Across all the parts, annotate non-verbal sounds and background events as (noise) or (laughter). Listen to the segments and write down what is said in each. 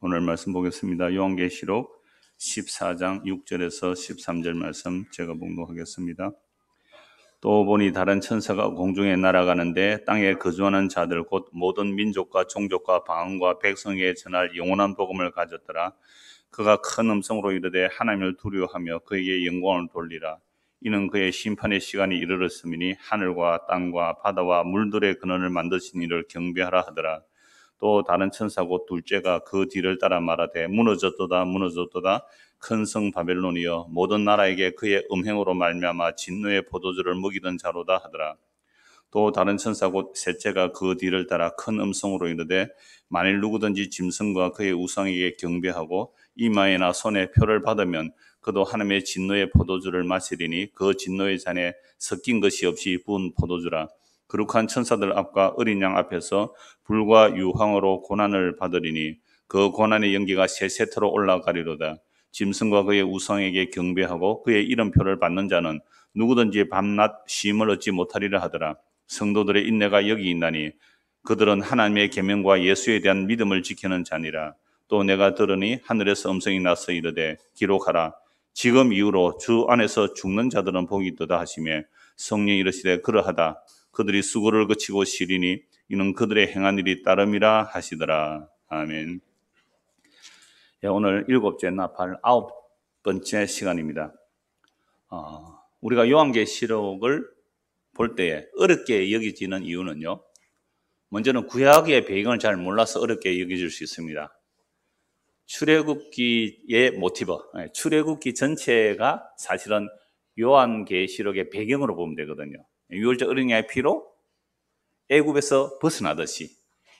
오늘 말씀 보겠습니다. 요한계시록 14장 6절에서 13절 말씀 제가 봉독하겠습니다. 또 보니 다른 천사가 공중에 날아가는데 땅에 거주하는 자들 곧 모든 민족과 종족과 방언과 백성에 전할 영원한 복음을 가졌더라. 그가 큰 음성으로 이르되 하나님을 두려워하며 그에게 영광을 돌리라. 이는 그의 심판의 시간이 이르렀음이니 하늘과 땅과 바다와 물들의 근원을 만드신 이를 경배하라 하더라. 또 다른 천사고 둘째가 그 뒤를 따라 말하되 무너졌도다 무너졌도다 큰 성 바벨론이여 모든 나라에게 그의 음행으로 말미암아 진노의 포도주를 먹이던 자로다 하더라. 또 다른 천사 곧 셋째가 그 뒤를 따라 큰 음성으로 이르되 만일 누구든지 짐승과 그의 우상에게 경배하고 이마에나 손에 표를 받으면 그도 하나님의 진노의 포도주를 마시리니 그 진노의 잔에 섞인 것이 없이 부은 포도주라 그룩한 천사들 앞과 어린 양 앞에서 불과 유황으로 고난을 받으리니 그 고난의 연기가 세세토로 올라가리로다. 짐승과 그의 우상에게 경배하고 그의 이름표를 받는 자는 누구든지 밤낮 쉼을 얻지 못하리라 하더라. 성도들의 인내가 여기 있나니 그들은 하나님의 계명과 예수에 대한 믿음을 지키는 자니라. 또 내가 들으니 하늘에서 음성이 나서 이르되 기록하라. 지금 이후로 주 안에서 죽는 자들은 복이 있도다 하시며 성령이 이르시되 그러하다. 그들이 수고를 거치고 시리니 이는 그들의 행한 일이 따름이라 하시더라. 아멘. 예, 오늘 일곱째 나팔 아홉 번째 시간입니다. 어, 우리가 요한계시록을 볼 때에 어렵게 여기지는 이유는요. 먼저는 구약의 배경을 잘 몰라서 어렵게 여겨질 수 있습니다. 출애굽기의 모티버, 예, 출애굽기 전체가 사실은 요한계시록의 배경으로 보면 되거든요. 유월절 어린 이의 피로 애굽에서 벗어나듯이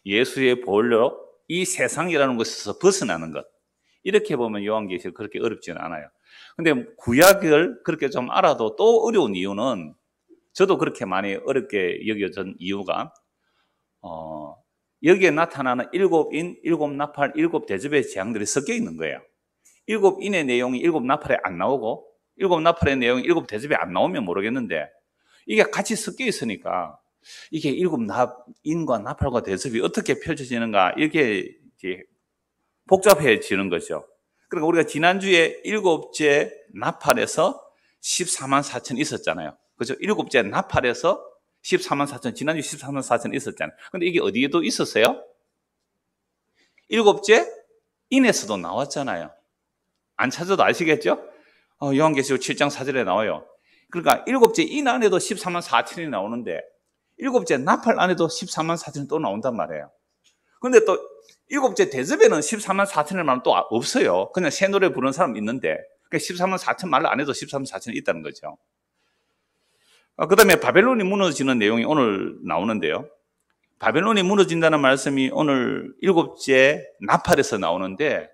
예수의 보혈로 이 세상이라는 것에서 벗어나는 것. 이렇게 보면 요한계시록 그렇게 어렵지는 않아요. 근데 구약을 그렇게 좀 알아도 또 어려운 이유는 저도 그렇게 많이 어렵게 여겨진 이유가 어, 여기에 나타나는 일곱 인, 일곱 나팔, 일곱 대접의 재앙들이 섞여 있는 거예요. 일곱 인의 내용이 일곱 나팔에 안 나오고 일곱 나팔의 내용이 일곱 대접에 안 나오면 모르겠는데 이게 같이 섞여 있으니까 이게 일곱 납, 인과 나팔과 대섭이 어떻게 펼쳐지는가 이렇게 복잡해지는 거죠. 그러니까 우리가 지난주에 일곱째 나팔에서 14만 4천 있었잖아요. 그죠? 일곱째 나팔에서 14만 4천, 지난주 14만 4천 있었잖아요. 근데 이게 어디에도 있었어요? 일곱째 인에서도 나왔잖아요. 안 찾아도 아시겠죠? 어, 요한계시록 7장 4절에 나와요. 그러니까 일곱째 인 안에도 14만 4천이 나오는데 일곱째 나팔 안에도 14만 4천이 또 나온단 말이에요. 근데 또 일곱째 대접에는 14만 4천을 말하면 또 없어요. 그냥 새 노래 부르는 사람 있는데 그러니까 14만 4천 말로안 해도 14만 4천이 있다는 거죠. 아, 그 다음에 바벨론이 무너지는 내용이 오늘 나오는데요. 바벨론이 무너진다는 말씀이 오늘 일곱째 나팔에서 나오는데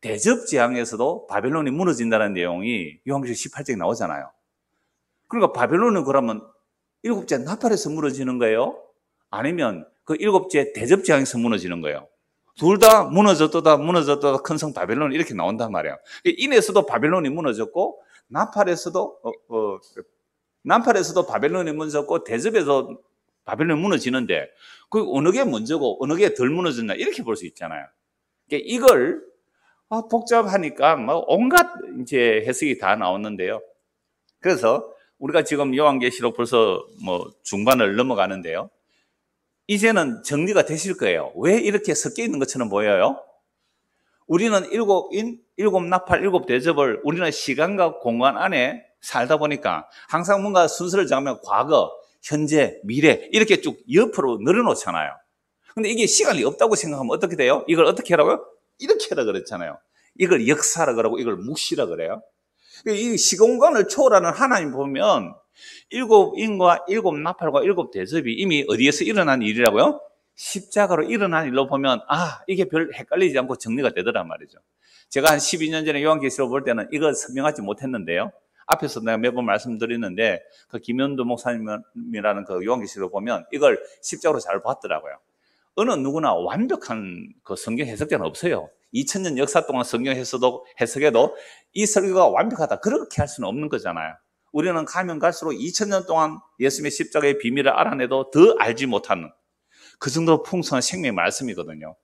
대접 재앙에서도 바벨론이 무너진다는 내용이 요한계시 18장에 나오잖아요. 그러니까 바벨론은 그러면 일곱째 나팔에서 무너지는 거예요? 아니면 그 일곱째 대접지에서 무너지는 거예요? 둘 다 무너졌다 무너졌다 큰 성 바벨론 이렇게 나온단 말이에요. 인에서도 바벨론이 무너졌고 나팔에서도 어, 어, 나팔에서도 바벨론이 무너졌고 대접에서 바벨론이 무너지는데 그 어느 게 먼저고 어느 게 덜 무너졌나 이렇게 볼 수 있잖아요. 그러니까 이걸 아, 복잡하니까 막 온갖 이제 해석이 다 나오는데요. 그래서 우리가 지금 요한계시록 벌써 뭐 중반을 넘어가는데요. 이제는 정리가 되실 거예요. 왜 이렇게 섞여 있는 것처럼 보여요? 우리는 일곱 인, 일곱 나팔, 일곱 대접을 우리는 시간과 공간 안에 살다 보니까 항상 뭔가 순서를 정하면 과거, 현재, 미래 이렇게 쭉 옆으로 늘어놓잖아요. 근데 이게 시간이 없다고 생각하면 어떻게 돼요? 이걸 어떻게 하라고요? 이렇게 하라 그랬잖아요. 이걸 역사라 그러고 이걸 묵시라 그래요. 그러니까 이 시공간을 초월하는 하나님 보면 일곱 인과 일곱 나팔과 일곱 대접이 이미 어디에서 일어난 일이라고요? 십자가로 일어난 일로 보면 아 이게 별 헷갈리지 않고 정리가 되더란 말이죠. 제가 한 12년 전에 요한계시록 볼 때는 이거 설명하지 못했는데요. 앞에서 내가 몇번 말씀드렸는데 그 김현도 목사님이라는 그 요한계시록 보면 이걸 십자가로 잘 봤더라고요. 어느 누구나 완벽한 그 성경 해석자는 없어요. 2000년 역사 동안 성경에서도 해석해도이 설교가 완벽하다. 그렇게 할 수는 없는 거잖아요. 우리는 가면 갈수록 2000년 동안 예수님의 십자가의 비밀을 알아내도 더 알지 못하는 그 정도 풍성한 생명의 말씀이거든요.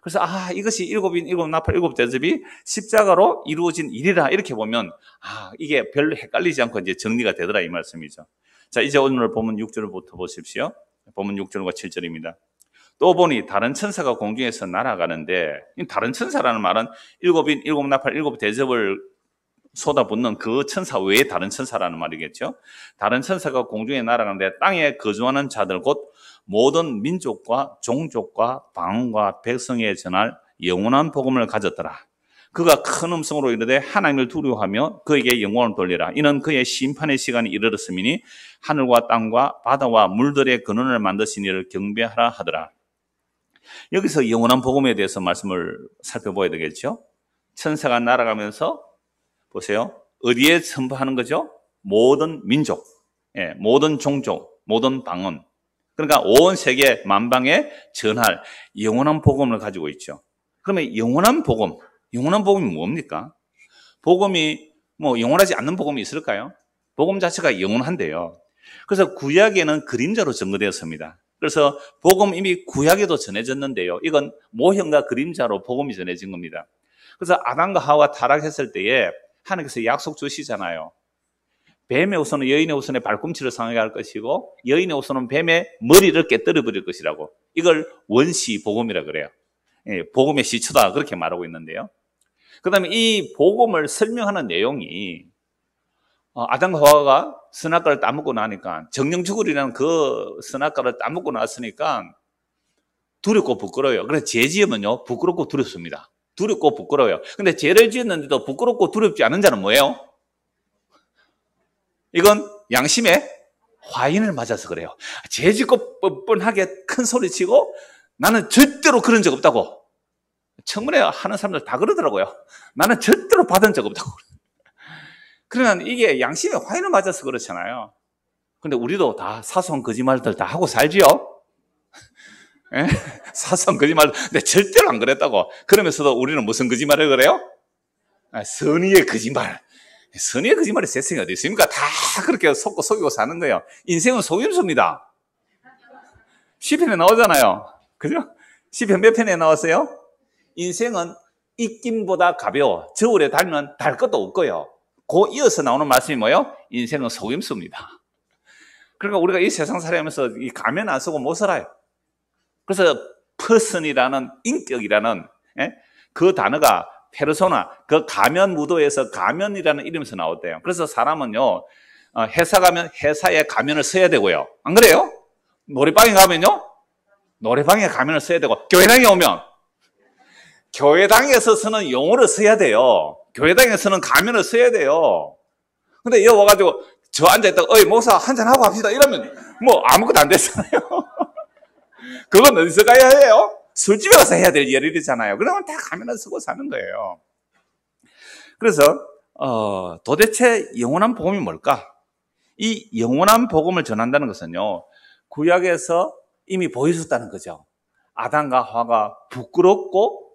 그래서 아 이것이 일곱인 일곱 나팔 일곱 대접이 십자가로 이루어진 일이라 이렇게 보면 아 이게 별로 헷갈리지 않고 이제 정리가 되더라 이 말씀이죠. 자 이제 오늘 보면 6절부터 보십시오. 보면 6절과 7절입니다. 또 보니 다른 천사가 공중에서 날아가는데 다른 천사라는 말은 일곱인 일곱 나팔 일곱 대접을 쏟아붓는 그 천사 외에 다른 천사라는 말이겠죠. 다른 천사가 공중에 날아가는데 땅에 거주하는 자들 곧 모든 민족과 종족과 방과 백성에 전할 영원한 복음을 가졌더라. 그가 큰 음성으로 이르되 하나님을 두려워하며 그에게 영광을 돌리라. 이는 그의 심판의 시간이 이르렀음이니 하늘과 땅과 바다와 물들의 근원을 만드신 이를 경배하라 하더라. 여기서 영원한 복음에 대해서 말씀을 살펴봐야 되겠죠. 천사가 날아가면서 보세요. 어디에 선포하는 거죠? 모든 민족, 예, 모든 종족, 모든 방언. 그러니까 온 세계 만방에 전할 영원한 복음을 가지고 있죠. 그러면 영원한 복음, 영원한 복음이 뭡니까? 복음이 뭐 영원하지 않는 복음이 있을까요? 복음 자체가 영원한데요. 그래서 구약에는 그림자로 증거되었습니다. 그래서 복음 이미 구약에도 전해졌는데요. 이건 모형과 그림자로 복음이 전해진 겁니다. 그래서 아담과 하와 타락했을 때에 하나님께서 약속 주시잖아요. 뱀의 우선은 여인의 우선에 발꿈치를 상하게 할 것이고 여인의 우선은 뱀의 머리를 깨뜨려 버릴 것이라고 이걸 원시 복음이라 그래요. 예, 복음의 시초다 그렇게 말하고 있는데요. 그다음에 이 복음을 설명하는 내용이 어, 아담과 화와가 선악과를 따먹고 나니까 정령죽으리라는 그 선악과를 따먹고 나왔으니까 두렵고 부끄러워요. 그래서 죄 지으면요. 부끄럽고 두렵습니다. 두렵고 부끄러워요. 근데 죄를 지었는데도 부끄럽고 두렵지 않은 자는 뭐예요? 이건 양심의 화인을 맞아서 그래요. 죄 짓고 뻔뻔하게 큰 소리 치고 나는 절대로 그런 적 없다고. 청문회 하는 사람들 다 그러더라고요. 나는 절대로 받은 적 없다고. 그러나 이게 양심의 화인을 맞아서 그렇잖아요. 근데 우리도 다 사소한 거짓말들 다 하고 살지요? (laughs) 예? 사소한 거짓말, 근 절대로 안 그랬다고. 그러면서도 우리는 무슨 거짓말을 그래요? 아, 선의의 거짓말. 선의의 거짓말이 세상에 어디 있습니까? 다 그렇게 속고 속이고 사는 거예요. 인생은 속임수입니다. 시편에 나오잖아요. 그죠? 시편 몇 편에 나왔어요? 인생은 입김보다 가벼워. 저울에 달면 달 것도 없고요. 고 이어서 나오는 말씀이 뭐예요? 인생은 속임수입니다. 그러니까 우리가 이 세상 살면서 이 가면 안 쓰고 못 살아요. 그래서 p e 이라는 인격이라는 예? 그 단어가 페르소나 그 가면 무도에서 가면이라는 이름에서 나왔대요. 그래서 사람은요 어, 회사 가면 회사에 가면을 써야 되고요. 안 그래요? 노래방에 가면요 노래방에 가면을 써야 되고 교회당에 오면 교회당에서 쓰는 용어를 써야 돼요. 교회당에서는 가면을 써야 돼요. 근데 여기 와가지고 저 앉아있다가, 어이, 목사 한잔하고 합시다. 이러면 뭐 아무것도 안 됐잖아요. (laughs) 그건 어디서 가야 해요? 술집에 가서 해야 될를이잖아요 그러면 다 가면을 쓰고 사는 거예요. 그래서, 어, 도대체 영원한 복음이 뭘까? 이 영원한 복음을 전한다는 것은요, 구약에서 이미 보여줬다는 거죠. 아담과 화가 부끄럽고,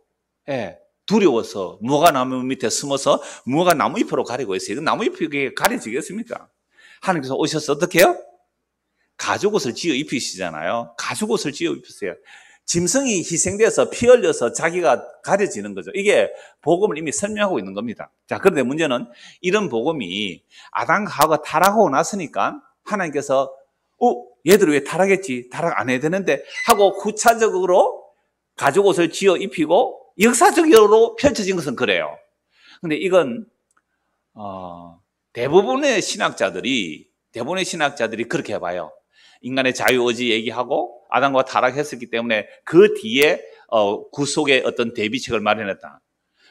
예, 두려워서 무화과 나무 밑에 숨어서 무화과 나무 잎으로 가리고 있어요. 이건 나무 잎이 가려지겠습니까? 하나님께서 오셔서 어떻게 요 가죽옷을 쥐어 입히시잖아요. 가죽옷을 쥐어 입히세요. 짐승이 희생돼서 피 흘려서 자기가 가려지는 거죠. 이게 복음을 이미 설명하고 있는 겁니다. 자, 그런데 문제는 이런 복음이 아담하와 타락하고 나서니까 하나님께서 어, 얘들 왜 타락했지? 타락 안 해야 되는데 하고 구차적으로 가죽옷을 쥐어 입히고 역사적으로 펼쳐진 것은 그래요. 근데 이건 어, 대부분의 신학자들이 대부분의 신학자들이 그렇게 봐요 인간의 자유의지 얘기하고 아담과 타락했었기 때문에 그 뒤에 어, 구속의 어떤 대비책을 마련했다.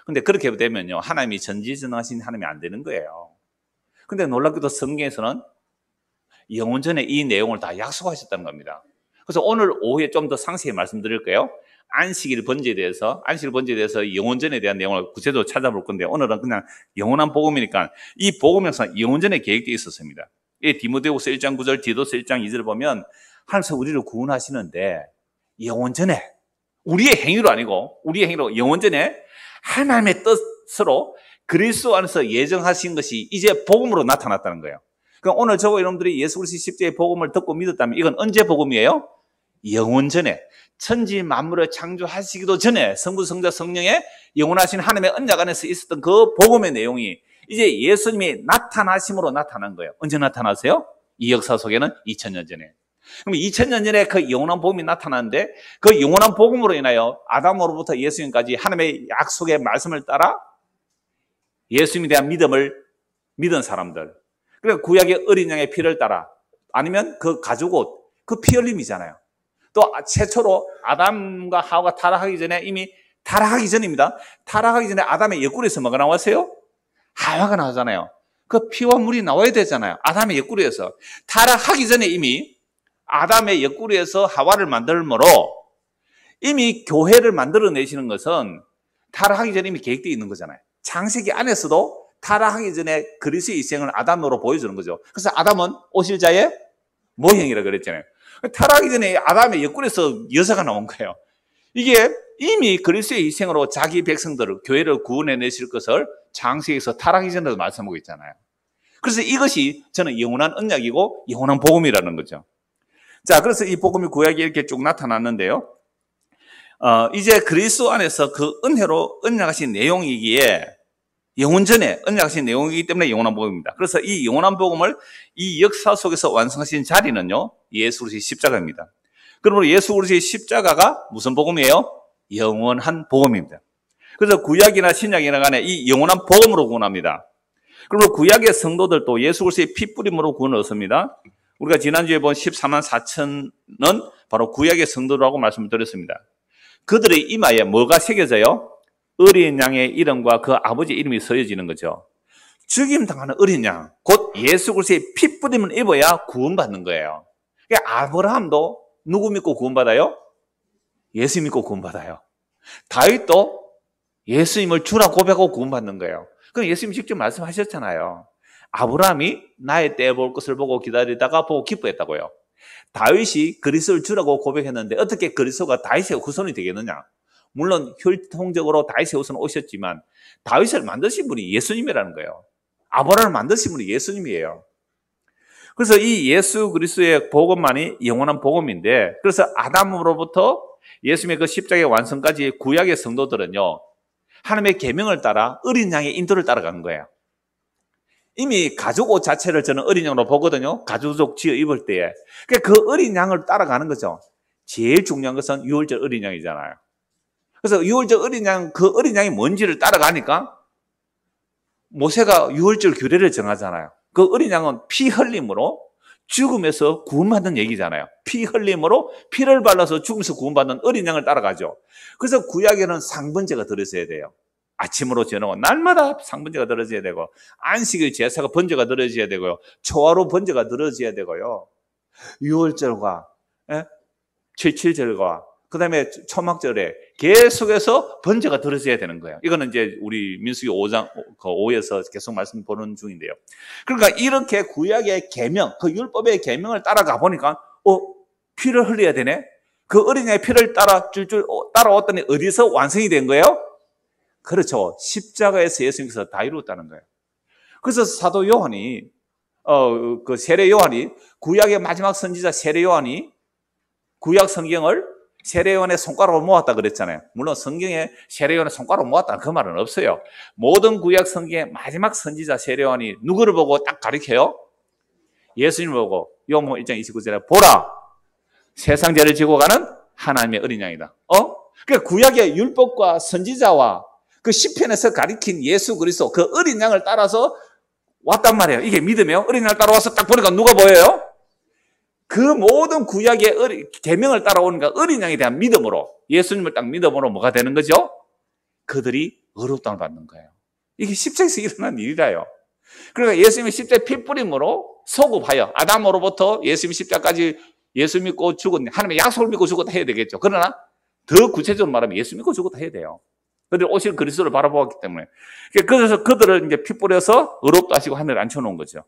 근데 그렇게 되면요 하나님이 전지전능하신 하나님이 안 되는 거예요. 근데 놀랍게도 성경에서는 영원 전에 이 내용을 다 약속하셨다는 겁니다. 그래서 오늘 오후에 좀 더 상세히 말씀드릴게요. 안식일 번제에 대해서, 안식일 번제에 대해서 영혼전에 대한 내용을 구체적으로 찾아볼 건데, 오늘은 그냥 영원한 복음이니까 이 복음 에서 영혼전에 계획되어 있었습니다. 이 디모데후서 1장 9절, 디도서 1장 2절 보면 하나님께서 우리를 구원하시는데 영원전에 우리의 행위로 아니고 우리의 행위로 영원전에 하나님의 뜻으로 그리스도 안에서 예정하신 것이 이제 복음으로 나타났다는 거예요. 그럼 그러니까 오늘 저거 여러분들이 예수 그리스도 십자의 복음을 듣고 믿었다면 이건 언제 복음이에요? 영원전에 천지 만물을 창조하시기도 전에 성부, 성자, 성령의 영원하신 하나님의 언약 안에서 있었던 그 복음의 내용이 이제 예수님이 나타나심으로 나타난 거예요. 언제 나타나세요? 이 역사 속에는 2000년 전에. 그럼 2000년 전에 그 영원한 복음이 나타났는데 그 영원한 복음으로 인하여 아담으로부터 예수님까지 하나님의 약속의 말씀을 따라 예수님에 대한 믿음을 믿은 사람들. 그래서 구약의 어린 양의 피를 따라 아니면 그 가죽옷, 그 피 흘림이잖아요. 또 최초로 아담과 하와가 타락하기 전에 이미 타락하기 전입니다. 타락하기 전에 아담의 옆구리에서 뭐가 나왔어요? 하와가 나오잖아요. 그 피와 물이 나와야 되잖아요. 아담의 옆구리에서. 타락하기 전에 이미 아담의 옆구리에서 하와를 만들므로 이미 교회를 만들어내시는 것은 타락하기 전에 이미 계획되어 있는 거잖아요. 장세기 안에서도 타락하기 전에 그리스의 이생을 아담으로 보여주는 거죠. 그래서 아담은 오실자의 모형이라 고 그랬잖아요. 타락이 전에 아담의 옆구리에서 여자가 나온 거예요. 이게 이미 그리스의 희생으로 자기 백성들을, 교회를 구원해 내실 것을 장세에서 타락이 전에도 말씀하고 있잖아요. 그래서 이것이 저는 영원한 언약이고 영원한 복음이라는 거죠. 자, 그래서 이 복음이 구약에 이렇게 쭉 나타났는데요. 어, 이제 그리스 안에서 그 은혜로 언약하신 내용이기에 영혼전에 언약하신 내용이기 때문에 영원한 복음입니다. 그래서 이 영원한 복음을 이 역사 속에서 완성하신 자리는요, 예수 그리스도의 십자가입니다. 그러므로 예수 그리스도의 십자가가 무슨 복음이에요? 영원한 복음입니다. 그래서 구약이나 신약이나 간에 이 영원한 복음으로 구원합니다. 그리고 구약의 성도들도 예수 그리스도의 피 뿌림으로 구원을 얻습니다. 우리가 지난주에 본 14만 4천은 바로 구약의 성도라고 말씀을 드렸습니다. 그들의 이마에 뭐가 새겨져요? 어린 양의 이름과 그 아버지 이름이 쓰여지는 거죠. 죽임 당하는 어린 양, 곧 예수 그리스도의 피 뿌림을 입어야 구원받는 거예요. 그러니까 아브라함도 누구 믿고 구원받아요? 예수 믿고 구원받아요. 다윗도 예수님을 주라 고백하고 구원받는 거예요. 그 예수님 직접 말씀하셨잖아요. 아브라함이 나의 때 볼 것을 보고 기다리다가 보고 기뻐했다고요. 다윗이 그리스도를 주라고 고백했는데 어떻게 그리스도가 다윗의 후손이 되겠느냐? 물론 혈통적으로 다윗의 후손은 오셨지만 다윗을 만드신 분이 예수님이라는 거예요. 아브라함 만드신 분이 예수님이에요. 그래서 이 예수 그리스도의 복음만이 영원한 복음인데 그래서 아담으로부터 예수님의 그 십자가의 완성까지 구약의 성도들은요. 하나님의 계명을 따라 어린 양의 인도를 따라간 거예요. 이미 가죽 옷 자체를 저는 어린 양으로 보거든요. 가죽 지어 입을 때에. 그러니까 그 어린 양을 따라가는 거죠. 제일 중요한 것은 6월절 어린 양이잖아요. 그래서 유월절 어린 양, 그 어린 양이 뭔지를 따라가니까 모세가 유월절 규례를 정하잖아요. 그 어린 양은 피 흘림으로 죽음에서 구원받는 얘기잖아요. 피 흘림으로 피를 발라서 죽음에서 구원받는 어린 양을 따라가죠. 그래서 구약에는 상번제가 들어있어야 돼요. 아침으로 저녁은 날마다 상번제가 들어져야 되고 안식의 제사가 번제가 들어져야 되고요. 초하로 번제가 들어져야 되고요. 유월절과 예? 칠칠절과 그 다음에 초막절에 계속해서 번제가 들어져야 되는 거예요. 이거는 이제 우리 민수기 5장, 5에서 그 계속 말씀 보는 중인데요. 그러니까 이렇게 구약의 계명, 그 율법의 계명을 따라가 보니까, 어, 피를 흘려야 되네? 그 어린이의 피를 따라 줄줄 어, 따라왔더니 어디서 완성이 된 거예요? 그렇죠. 십자가에서 예수님께서 다 이루었다는 거예요. 그래서 사도 요한이 어 그 세례 요한이 구약의 마지막 선지자 세례 요한이 구약 성경을 세례원의 손가락을 모았다 그랬잖아요. 물론 성경에 세례원의 손가락을 모았다 그 말은 없어요. 모든 구약 성경의 마지막 선지자 세례원이 누구를 보고 딱 가리켜요? 예수님 을 보고 요한 1장 29절에 보라 세상 죄를 지고 가는 하나님의 어린 양이다. 어? 그러니까 구약의 율법과 선지자와 그 시편에서 가리킨 예수 그리스도 그 어린 양을 따라서 왔단 말이에요. 이게 믿음이에요. 어린 양을 따라와서 딱 보니까 누가 보여요? 그 모든 구약의 개명을 따라오는가 그 어린 양에 대한 믿음으로 예수님을 딱 믿음으로 뭐가 되는 거죠? 그들이 의롭다을 받는 거예요. 이게 십자에서 일어난 일이라요. 그러니까 예수님이 십자에 피 뿌림으로 소급하여 아담으로부터 예수님 십자까지 예수 믿고 죽은 하나님의 약속을 믿고 죽었다 해야 되겠죠. 그러나 더 구체적으로 말하면 예수 믿고 죽었다 해야 돼요. 그들 오실 그리스도를 바라보았기 때문에 그러니까 그래서 그들을 이제 피 뿌려서 의롭다 하시고 하늘에 앉혀놓은 거죠.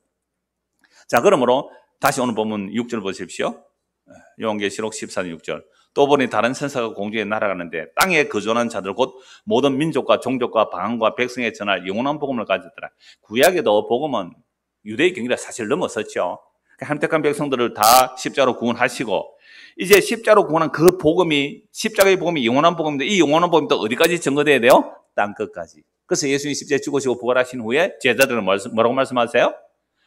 자 그러므로 다시 오늘 보면 6절 보십시오. 예, 요한계시록 14장 6절. 또 보니 다른 천사가 공중에 날아가는데 땅에 거주하 자들 곧 모든 민족과 종족과 방언과 백성에 전할 영원한 복음을 가졌더라. 구약에도 복음은 유대의 경계를 사실 넘어섰죠. 한택한 그러니까 백성들을 다 십자로 구원하시고 이제 십자로 구원한 그 복음이 십자가의 복음이 영원한 복음인데 이 영원한 복음도 어디까지 증거돼야 돼요? 땅 끝까지. 그래서 예수님 십자에 죽으시고 부활하신 후에 제자들은 뭐라고 말씀하세요?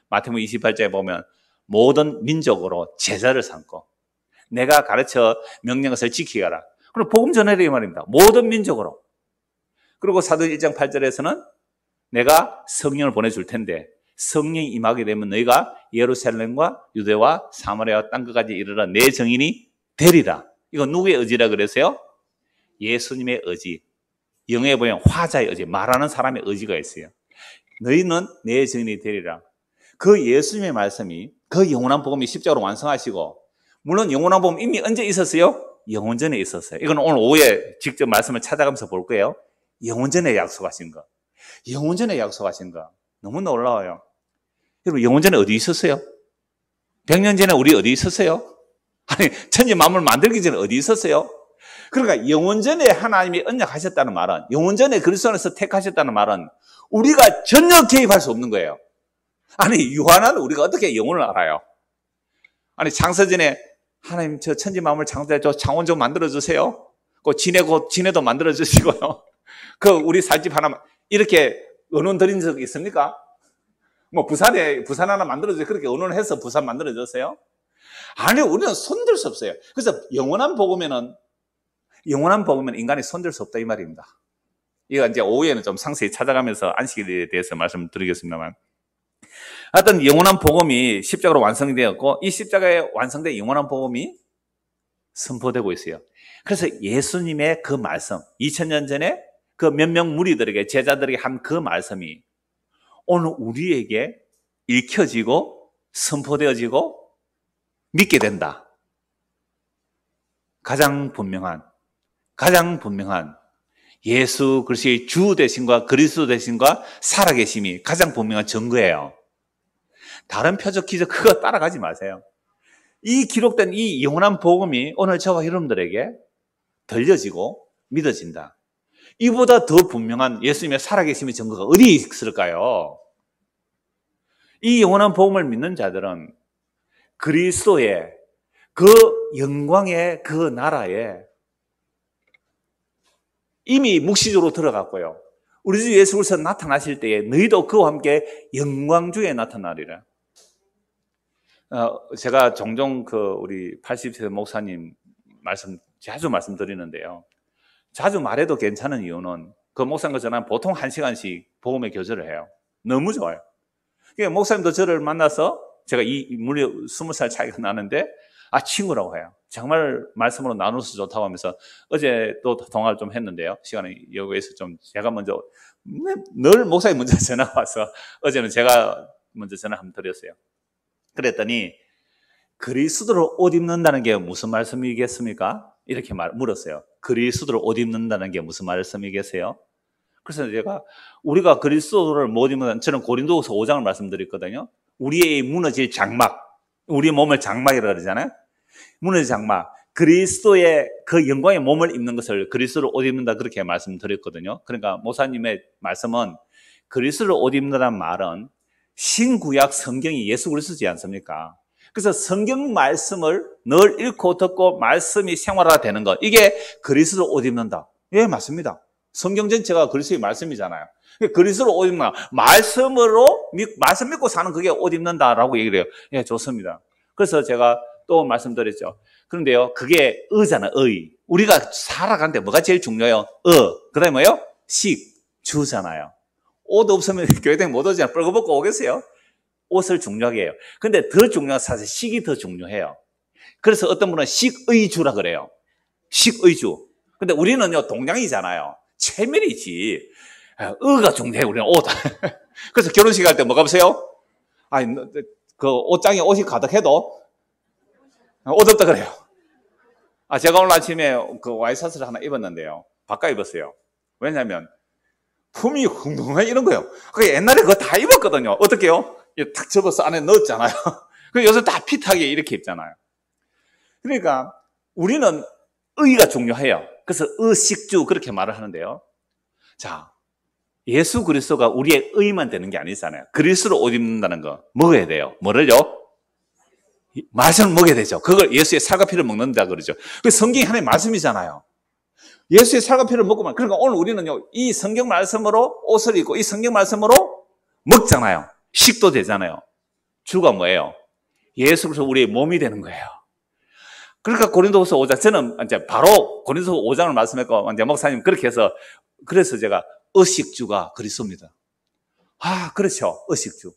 마태복음 28장에 보면 모든 민족으로 제자를 삼고 내가 가르쳐 명령 것을 지키거라. 그리 복음 전해라 이 말입니다. 모든 민족으로. 그리고 사도 1장 8절에서는 내가 성령을 보내줄 텐데 성령이 임하게 되면 너희가 예루살렘과 유대와 사마리아와 땅 끝까지 이르러 내 정인이 되리라. 이건 누구의 의지라 그랬어요? 예수님의 의지. 영에 보면 화자의 의지, 말하는 사람의 의지가 있어요. 너희는 내 증인이 되리라. 그 예수님의 말씀이 그 영원한 복음이 십자로 완성하시고 물론 영원한 복음 이미 언제 있었어요? 영원전에 있었어요. 이건 오늘 오후에 직접 말씀을 찾아가면서 볼 거예요. 영원전에 약속하신 거. 영원전에 약속하신 거. 너무 놀라워요. 여러분 영원전에 어디 있었어요? 100년 전에 우리 어디 있었어요? 아니 천지 만물 만들기 전에 어디 있었어요? 그러니까 영원전에 하나님이 언약하셨다는 말은 영원전에 그리스도 안에서 택하셨다는 말은 우리가 전혀 개입할 수 없는 거예요. 아니, 유한한 우리가 어떻게 영혼을 알아요? 아니, 장서진에 하나님 저 천지 마음을 장사해줘. 장원 좀 만들어주세요. 그 지내고, 지내도 만들어주시고요. (laughs) 그 우리 살집 하나, 이렇게 의논 드린 적 있습니까? 뭐 부산에, 부산 하나 만들어주세요. 그렇게 의논해서 부산 만들어주세요. 아니, 우리는 손들 수 없어요. 그래서 영원한 복음에는, 영원한 복음에는 인간이 손들 수 없다 이 말입니다. 이거 이제 오후에는 좀 상세히 찾아가면서 안식일에 대해서 말씀드리겠습니다만. 하여튼 영원한 복음이 십자가로 완성되었고 이 십자가에 완성된 영원한 복음이 선포되고 있어요. 그래서 예수님의 그 말씀, 2000년 전에 그 몇 명 무리들에게 제자들에게 한 그 말씀이 오늘 우리에게 읽혀지고 선포되어지고 믿게 된다. 가장 분명한 가장 분명한 예수 그리스도의 주 대신과 그리스도 대신과 살아계심이 가장 분명한 증거예요. 다른 표적 기적 그거 따라가지 마세요. 이 기록된 이 영원한 복음이 오늘 저와 여러분들에게 들려지고 믿어진다. 이보다 더 분명한 예수님의 살아계심의 증거가 어디 있을까요? 이 영원한 복음을 믿는 자들은 그리스도의 그 영광의 그 나라에 이미 묵시조로 들어갔고요. 우리 주 예수께서 나타나실 때에 너희도 그와 함께 영광 중에 나타나리라. 어, 제가 종종 그 우리 80세 목사님 말씀 자주 말씀드리는데요. 자주 말해도 괜찮은 이유는 그 목사님과 저는 보통 한 시간씩 보험의 교제를 해요. 너무 좋아요. 그러니까 목사님도 저를 만나서 제가 이 무려 20살 차이가 나는데 아, 친구라고 해요. 정말 말씀으로 나눠서 좋다고 하면서 어제 또 통화를 좀 했는데요. 시간이 여기에서 좀 제가 먼저 네, 늘 목사님 먼저 (laughs) 전화 와서 어제는 제가 먼저 전화 한번 드렸어요. 그랬더니 그리스도로옷 입는다는 게 무슨 말씀이겠습니까? 이렇게 말, 물었어요. 그리스도로옷 입는다는 게 무슨 말씀이겠어요? 그래서 제가 우리가 그리스도를 못 입는 저는 고린도후서 5장을 말씀드렸거든요. 우리의 무너질 장막, 우리 몸을 장막이라 고 그러잖아요. 문의 장막, 그리스도의 그 영광의 몸을 입는 것을 그리스도로 옷 입는다 그렇게 말씀드렸거든요. 그러니까 모사님의 말씀은 그리스도로 옷 입는다는 말은 신구약 성경이 예수 그리스도지 않습니까? 그래서 성경 말씀을 늘 읽고 듣고 말씀이 생활화되는 것 이게 그리스도 옷 입는다. 예 맞습니다. 성경 전체가 그리스도의 말씀이잖아요. 그리스도로 옷 입는다. 말씀으로 말씀 믿고 사는 그게 옷 입는다라고 얘기를 해요. 예 좋습니다. 그래서 제가 또 말씀드렸죠. 그런데요, 그게 의잖아, 의. 우리가 살아가는데 뭐가 제일 중요해요? 어. 그 다음에 뭐요 식, 주잖아요. 옷 없으면 (laughs) 교회당 못 오잖아요. 뻘거벗고 오겠어요? 옷을 중요하게 해요. 근데 더 중요한 사실 식이 더 중요해요. 그래서 어떤 분은 식의주라 그래요. 식의주. 근데 우리는요, 동양이잖아요. 체면이지. 아, 의가 중요해, 우리는 옷. (laughs) 그래서 결혼식 할 때 뭐가 보세요? 아니, 그 옷장에 옷이 가득해도 어, 어둡다 그래요. 아, 제가 오늘 아침에 그 와이셔츠를 하나 입었는데요. 바꿔 입었어요. 왜냐면, 품이 엉덩한 이런 거예요. 그 옛날에 그거 다 입었거든요. 어떻게요? 탁 접어서 안에 넣었잖아요. (laughs) 그 요새 다 핏하게 이렇게 입잖아요. 그러니까 우리는 의가 의 중요해요. 그래서 의식주 그렇게 말을 하는데요. 자, 예수 그리스도가 우리의 의만 의 되는 게 아니잖아요. 그리스도로 옷 입는다는 거 먹어야 돼요. 뭐를요? 말씀을 먹게 되죠. 그걸 예수의 살과피를 먹는다 그러죠. 그 성경이 하나의 말씀이잖아요. 예수의 살과피를 먹고만 그러니까 오늘 우리는요. 이 성경 말씀으로 옷을 입고 이 성경 말씀으로 먹잖아요. 식도 되잖아요. 주가 뭐예요? 예수로서 우리의 몸이 되는 거예요. 그러니까 고린도후서 5장 저는 이제 바로 고린도후서 5장을 말씀했고 이제 목사님 그렇게 해서 그래서 제가 의식주가 그리스도입니다. 아, 그렇죠. 의식주.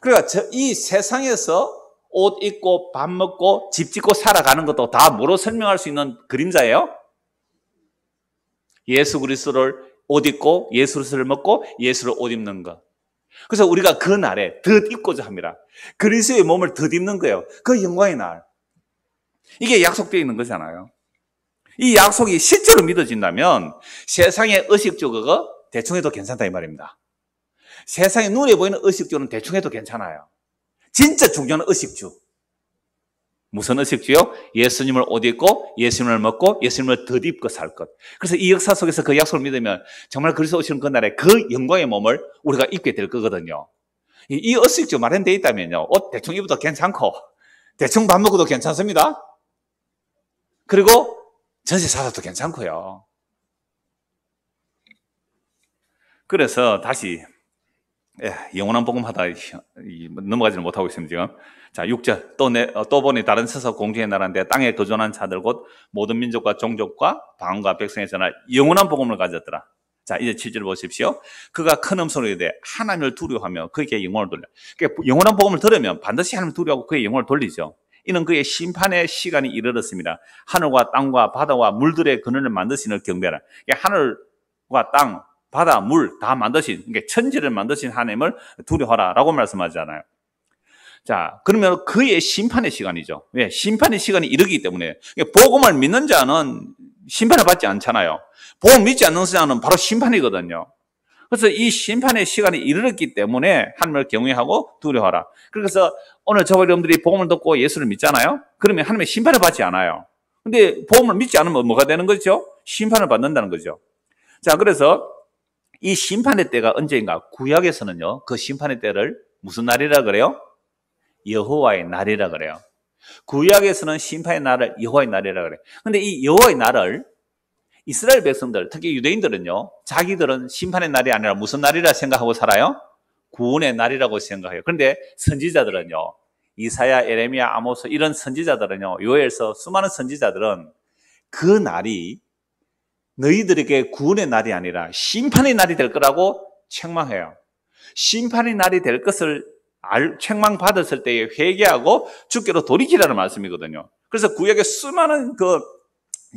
그러니까 이 세상에서 옷 입고 밥 먹고 집 짓고 살아가는 것도 다 뭐로 설명할 수 있는 그림자예요? 예수 그리스도를 옷 입고 예수 그리스도를 먹고 예수를 옷 입는 것. 그래서 우리가 그 날에 덧 입고자 합니다. 그리스도의 몸을 덧 입는 거예요. 그 영광의 날. 이게 약속되어 있는 거잖아요. 이 약속이 실제로 믿어진다면 세상의 의식적으로 대충 해도 괜찮다 이 말입니다. 세상의 눈에 보이는 의식적으로는 대충 해도 괜찮아요. 진짜 중요한 의식주. 무슨 의식주요? 예수님을 옷 입고, 예수님을 먹고, 예수님을 덧입고 살 것. 그래서 이 역사 속에서 그 약속을 믿으면 정말 그리스도 오시는 그날에 그 영광의 몸을 우리가 입게 될 거거든요. 이 의식주 마련되어 있다면요. 옷 대충 입어도 괜찮고, 대충 밥 먹어도 괜찮습니다. 그리고 전세 사서도 괜찮고요. 그래서 다시 예, 영원한 복음 하다 넘어가지는 못하고 있습니다, 지금. 자, 6절. 또, 내, 어, 또 보니 다른 서서 공중에나란데 땅에 도전한 자들 곧 모든 민족과 종족과 방과 백성의 전하 영원한 복음을 가졌더라. 자, 이제 7절 보십시오. 그가 큰 음소로 이르되 하나님을 두려워하며 그에게 영혼을 돌려. 그러니까 영원한 복음을 들으면 반드시 하나님을 두려워하고 그의 영혼을 돌리죠. 이는 그의 심판의 시간이 이르렀습니다. 하늘과 땅과 바다와 물들의 근원을 만드시는 경배라. 그러니까 하늘과 땅, 바다, 물 다 만드신, 그러니까 천지를 만드신 하나님을 두려워하라라고 말씀하잖아요. 자, 그러면 그의 심판의 시간이죠. 왜? 예, 심판의 시간이 이르기 때문에. 그러니까 복음을 믿는 자는 심판을 받지 않잖아요. 복음 믿지 않는 자는 바로 심판이거든요. 그래서 이 심판의 시간이 이르렀기 때문에 하나님을 경외하고 두려워하라. 그래서 오늘 저와 여러분들이 복음을 듣고 예수를 믿잖아요. 그러면 하나님의 심판을 받지 않아요. 근데 복음을 믿지 않으면 뭐가 되는 거죠? 심판을 받는다는 거죠. 자, 그래서 이 심판의 때가 언제인가? 구약에서는요, 그 심판의 때를 무슨 날이라 그래요? 여호와의 날이라 그래요. 구약에서는 심판의 날을 여호와의 날이라 그래요. 근데 이 여호와의 날을 이스라엘 백성들, 특히 유대인들은요, 자기들은 심판의 날이 아니라 무슨 날이라 생각하고 살아요? 구원의 날이라고 생각해요. 그런데 선지자들은요, 이사야, 에레미야, 아모스 이런 선지자들은요, 요엘서 수많은 선지자들은 그 날이 너희들에게 구원의 날이 아니라 심판의 날이 될 거라고 책망해요. 심판의 날이 될 것을 알, 책망 받았을 때에 회개하고 주께로 돌이키라는 말씀이거든요. 그래서 구약의 수많은 그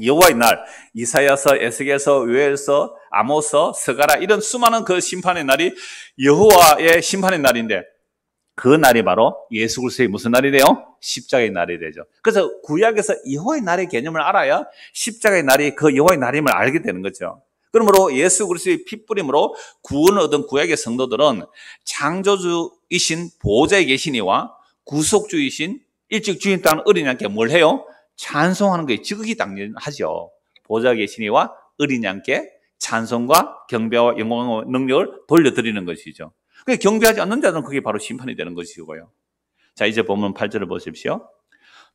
여호와의 날, 이사야서, 에스겔서, 외에서 아모서, 서가라 이런 수많은 그 심판의 날이 여호와의 심판의 날인데 그 날이 바로 예수 그리스도의 무슨 날이 돼요? 십자가의 날이 되죠. 그래서 구약에서 여호와의 날의 개념을 알아야 십자가의 날이 그 여호와의 날임을 알게 되는 거죠. 그러므로 예수 그리스도의 핏뿌림으로 구원을 얻은 구약의 성도들은 창조주이신 보호의 계시니와 구속주이신 일찍 주인 땅 어린 양께 뭘 해요? 찬송하는 게 지극히 당연하죠. 보호자 계시니와 어린 양께 찬송과 경배와 영광의 능력을 돌려드리는 것이죠. 그게 경배하지 않는 자는 그게 바로 심판이 되는 것이고요. 자, 이제 보면 8절을 보십시오.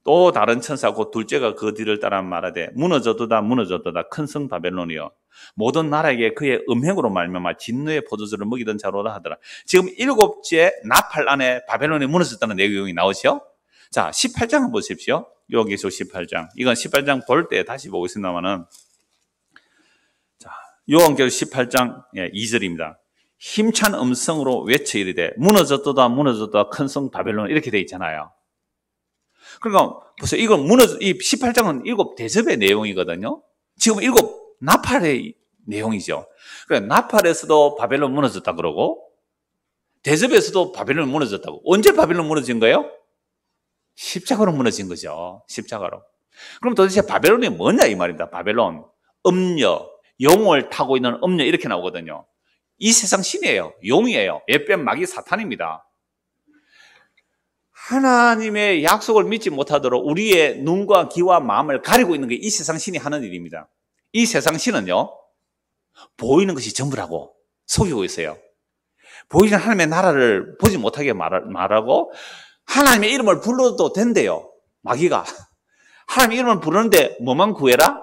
또 다른 천사 곧 둘째가 그 뒤를 따라 말하되 무너져도다 무너져도다 큰 성 바벨론이여 모든 나라에게 그의 음행으로 말미암 진노의 포도주를 먹이던 자로라 하더라. 지금 일곱째 나팔 안에 바벨론이 무너졌다는 내용이 나오죠. 자, 18장 한번 보십시오. 여기서 18장. 이건 18장 볼 때 다시 보고 있습니다만은 요한계시 18장 2절입니다. 예, 힘찬 음성으로 외쳐 이르되 무너졌도다 무너졌도다 큰 성 바벨론 이렇게 돼 있잖아요. 그러니까 벌써 이거 무너져 이 18장은 일곱 대접의 내용이거든요. 지금 일곱 나팔의 내용이죠. 그러니까 나팔에서도 바벨론 무너졌다 그러고 대접에서도 바벨론 무너졌다고. 언제 바벨론 무너진 거예요? 십자가로 무너진 거죠. 십자가로. 그럼 도대체 바벨론이 뭐냐 이 말입니다. 바벨론. 음녀, 용을 타고 있는 음녀 이렇게 나오거든요. 이 세상 신이에요. 용이에요. 예뱀 마귀 사탄입니다. 하나님의 약속을 믿지 못하도록 우리의 눈과 귀와 마음을 가리고 있는 게 이 세상 신이 하는 일입니다. 이 세상 신은요, 보이는 것이 전부라고 속이고 있어요. 보이는 하나님의 나라를 보지 못하게 말하고, 하나님의 이름을 불러도 된대요. 마귀가. 하나님의 이름을 부르는데 뭐만 구해라?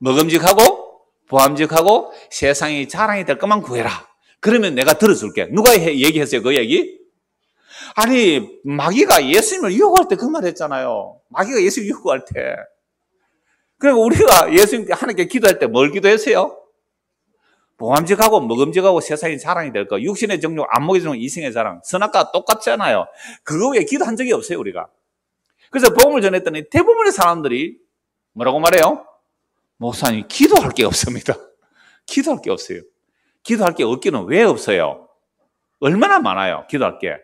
먹음직하고 보암직하고 세상이 자랑이 될 것만 구해라. 그러면 내가 들어줄게. 누가 얘기했어요? 그 얘기? 아니, 마귀가 예수님을 유혹할 때 그 말 했잖아요. 마귀가 예수 유혹할 때. 그러니까 우리가 예수님께 하나님께 기도할 때 뭘 기도했어요? 보암직하고 먹음직하고 세상이 자랑이 될 거. 육신의 정욕, 안목의 정욕, 이생의 자랑. 선악과 똑같잖아요. 그거 왜 기도한 적이 없어요, 우리가. 그래서 복음을 전했더니 대부분의 사람들이 뭐라고 말해요? 목사님, 기도할 게 없습니다. (laughs) 기도할 게 없어요. 기도할 게 없기는 왜 없어요? 얼마나 많아요, 기도할 게.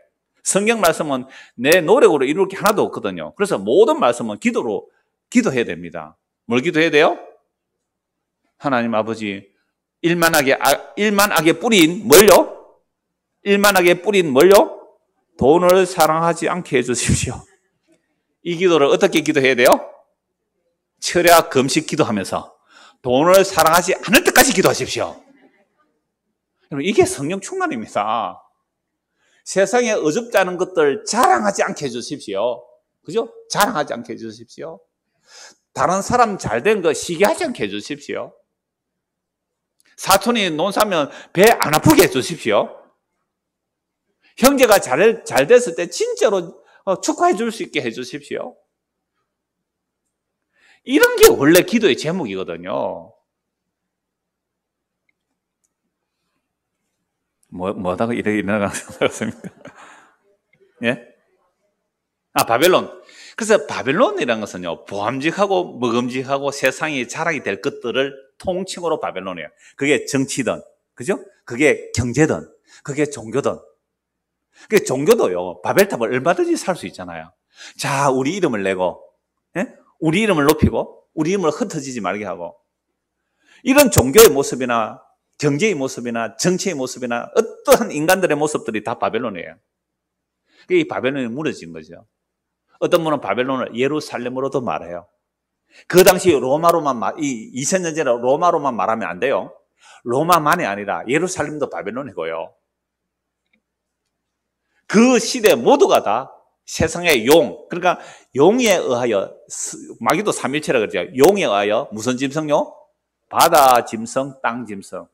성경 말씀은 내 노력으로 이룰 게 하나도 없거든요. 그래서 모든 말씀은 기도로 기도해야 됩니다. 뭘 기도해야 돼요? 하나님 아버지, 일만하게, 아, 일만하게 뿌린 뭘요? 일만하게 뿌린 뭘요? 돈을 사랑하지 않게 해주십시오. 이 기도를 어떻게 기도해야 돼요? 철야 금식 기도하면서 돈을 사랑하지 않을 때까지 기도하십시오. 여러분, 이게 성령 충만입니다. 세상에 어줍다는 것들 자랑하지 않게 해주십시오. 그죠? 자랑하지 않게 해주십시오. 다른 사람 잘 된 거 시기하지 않게 해주십시오. 사촌이 논 사면 배 안 아프게 해주십시오. 형제가 잘, 잘 됐을 때 진짜로 어, 축하해 줄 수 있게 해주십시오. 이런 게 원래 기도의 제목이거든요. 뭐, 뭐 하다가 이래 일어나갔습니까? (laughs) 예? 아, 바벨론. 그래서 바벨론이라는 것은요, 보함직하고 먹음직하고 세상이 자락이 될 것들을 통칭으로 바벨론이에요. 그게 정치든, 그죠? 그게 경제든, 그게 종교든. 그게 종교도요, 바벨탑을 얼마든지 살 수 있잖아요. 자, 우리 이름을 내고, 예? 우리 이름을 높이고 우리 이름을 흩어지지 말게 하고 이런 종교의 모습이나 경제의 모습이나 정치의 모습이나 어떠한 인간들의 모습들이 다 바벨론이에요. 이 바벨론이 무너진 거죠. 어떤 분은 바벨론을 예루살렘으로도 말해요. 그 당시 로마로만 말, 이 2000년 전에 로마로만 말하면 안 돼요. 로마만이 아니라 예루살렘도 바벨론이고요. 그 시대 모두가 다 세상의 용, 그러니까 용에 의하여, 마귀도 삼일체라 그러죠. 용에 의하여 무슨 짐승요? 바다 짐승, 땅 짐승.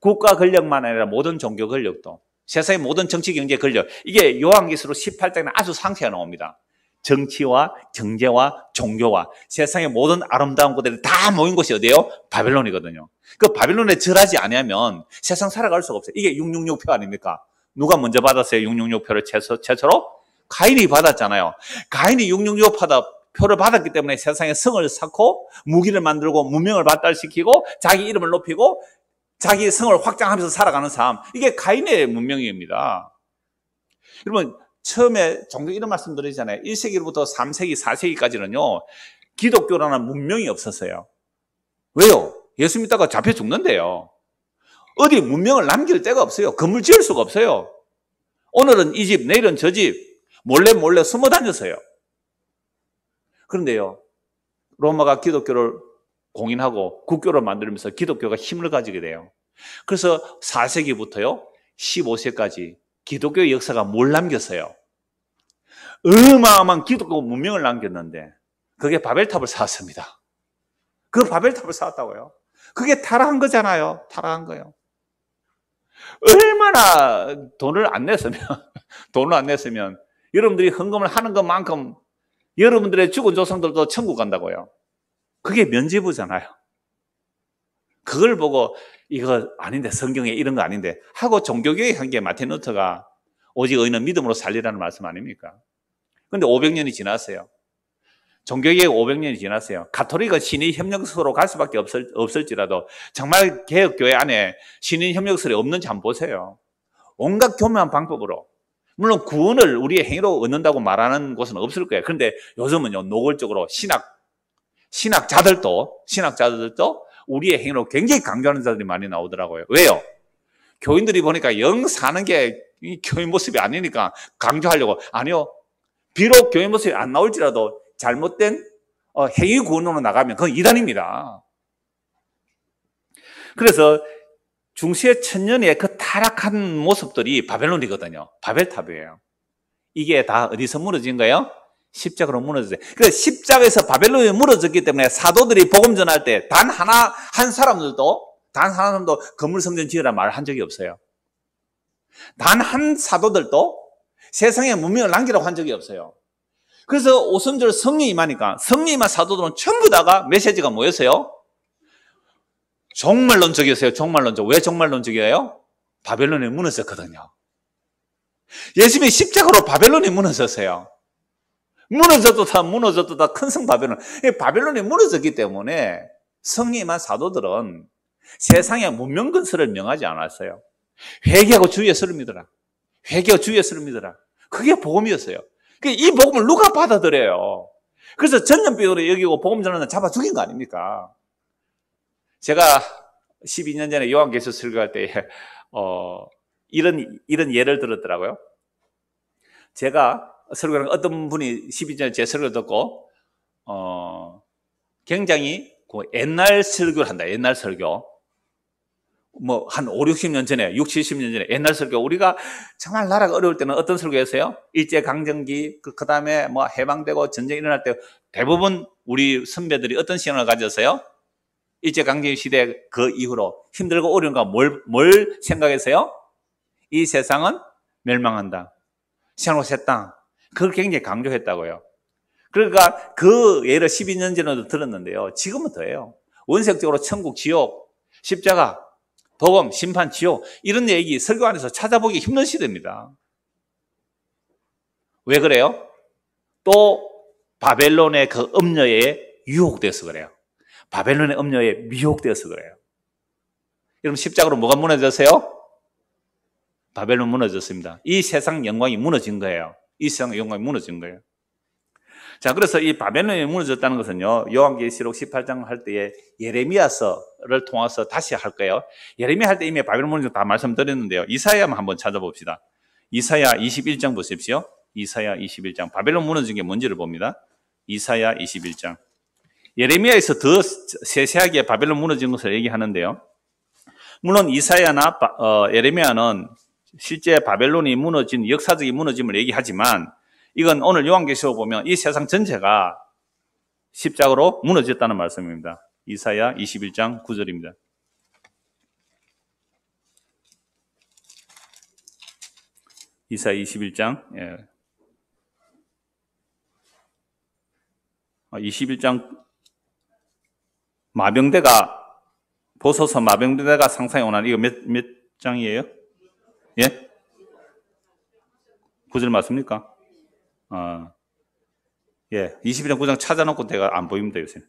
국가 권력만 아니라 모든 종교 권력도. 세상의 모든 정치, 경제 권력. 이게 요한기수로 18장에 아주 상세가 나옵니다. 정치와 경제와 종교와 세상의 모든 아름다운 것들이 다 모인 곳이 어디예요? 바벨론이거든요. 그 바벨론에 절하지 않으면 세상 살아갈 수가 없어요. 이게 666표 아닙니까? 누가 먼저 받았어요? 666표를 최 최초로? 가인이 받았잖아요. 가인이 666파다 표를 받았기 때문에 세상에 성을 쌓고 무기를 만들고 문명을 발달시키고 자기 이름을 높이고 자기 성을 확장하면서 살아가는 삶. 이게 가인의 문명입니다. 여러분, 처음에 종종 이런 말씀 드리잖아요. 1세기부터 3세기, 4세기까지는요, 기독교라는 문명이 없었어요. 왜요? 예수 믿다가 잡혀 죽는데요. 어디 문명을 남길 데가 없어요. 건물 지을 수가 없어요. 오늘은 이 집, 내일은 저 집, 몰래 몰래 숨어 다녔어요. 그런데요, 로마가 기독교를 공인하고 국교를 만들면서 기독교가 힘을 가지게 돼요. 그래서 4세기부터요, 15세까지 기독교의 역사가 뭘 남겼어요? 어마어마한 기독교 문명을 남겼는데, 그게 바벨탑을 쌓았습니다. 그 바벨탑을 쌓았다고요. 그게 타락한 거잖아요. 타락한 거예요. 얼마나 돈을 안 냈으면, (laughs) 돈을 안 냈으면 여러분들이 헌금을 하는 것만큼 여러분들의 죽은 조상들도 천국 간다고요. 그게 면죄부잖아요. 그걸 보고 이거 아닌데 성경에 이런 거 아닌데 하고 종교교육한 게 마틴 루터가 오직 의인은 믿음으로 살리라는 말씀 아닙니까? 근데 500년이 지났어요. 종교개혁 500년이 지났어요. 가톨릭은 신의 협력서로 갈 수밖에 없을, 없을지라도 정말 개혁교회 안에 신의 협력서이 없는지 한번 보세요. 온갖 교묘한 방법으로 물론 구원을 우리의 행위로 얻는다고 말하는 곳은 없을 거예요. 그런데 요즘은요, 노골적으로 신학, 신학자들도, 신학자들도 우리의 행위로 굉장히 강조하는 자들이 많이 나오더라고요. 왜요? 교인들이 보니까 영 사는 게 교인 모습이 아니니까 강조하려고. 아니요. 비록 교인 모습이 안 나올지라도 잘못된 어, 행위 구원으로 나가면 그건 이단입니다. 그래서 중세 천년의 그 타락한 모습들이 바벨론이거든요. 바벨탑이에요. 이게 다 어디서 무너진가요? 십자가로 무너졌어요. 그래서 십자가에서 바벨론이 무너졌기 때문에 사도들이 복음 전할 때 단 하나 한 사람들도 단 하나 사람도 건물 성전 지으라 말한 적이 없어요. 단 한 사도들도 세상에 문명을 남기라고 한 적이 없어요. 그래서 오순절 성령이 임하니까 성령이 임한 사도들은 전부 다가 메시지가 뭐였어요? 종말론적이었어요. 종말론적. 왜 종말론적이에요? 바벨론이 무너졌거든요. 예수님이 십자가로 바벨론이 무너졌어요. 무너져다무너져다큰 성 바벨론. 바벨론이 무너졌기 때문에 성님한 사도들은 세상의 문명 건설을 명하지 않았어요. 회개하고 주 예수를 믿어라. 회개하고 주 예수를 믿어라. 그게 복음이었어요. 그 이 복음을 누가 받아들여요? 그래서 전염병으로 여기고 복음 전환을 잡아 죽인 거 아닙니까? 제가 12년 전에 요한계시 설교할 때, (laughs) 어, 이런, 이런 예를 들었더라고요. 제가 설교를, 어떤 분이 12년 전에 제 설교를 듣고, 어, 굉장히 그 옛날 설교를 한다. 옛날 설교. 뭐, 한 5, 60년 전에, 6, 70년 전에 옛날 설교. 우리가 정말 나라가 어려울 때는 어떤 설교였어요? 일제강점기, 그, 그 다음에 뭐 해방되고 전쟁이 일어날 때 대부분 우리 선배들이 어떤 시간을 가졌어요? 일제강점 시대 그 이후로 힘들고 어려운 가 뭘, 뭘 생각했어요? 이 세상은 멸망한다. 생활호세 땅. 그걸 굉장히 강조했다고요. 그러니까 그 예를 12년 전에도 들었는데요. 지금은 더해요. 원색적으로 천국, 지옥, 십자가, 복음, 심판, 지옥 이런 얘기 설교 안에서 찾아보기 힘든 시대입니다. 왜 그래요? 또 바벨론의 그 음녀에 유혹돼서 그래요. 바벨론의 음료에 미혹되어서 그래요. 여러분 십자가로 뭐가 무너졌어요? 바벨론 무너졌습니다. 이 세상 영광이 무너진 거예요. 이 세상 영광이 무너진 거예요. 자, 그래서 이 바벨론이 무너졌다는 것은요, 요한계시록 18장 할 때에 예레미야서를 통해서 다시 할 거예요. 예레미야 할 때 이미 바벨론 무너졌다 말씀드렸는데요. 이사야만 한번 찾아봅시다. 이사야 21장 보십시오. 이사야 21장. 바벨론 무너진 게 뭔지를 봅니다. 이사야 21장. 예레미야에서 더 세세하게 바벨론 무너진 것을 얘기하는데요. 물론 이사야나 어, 예레미야는 실제 바벨론이 무너진 역사적인 무너짐을 얘기하지만 이건 오늘 요한계시록 보면 이 세상 전체가 십자가로 무너졌다는 말씀입니다. 이사야 21장 9절입니다. 이사 21장 예. 21장 아, 마병대가 보소서 마병대가 상상에 오나 이거 몇, 몇 장이에요? 예? 구절 맞습니까? 어, 예. 21장 9장 찾아놓고 내가 안 보입니다, 요새.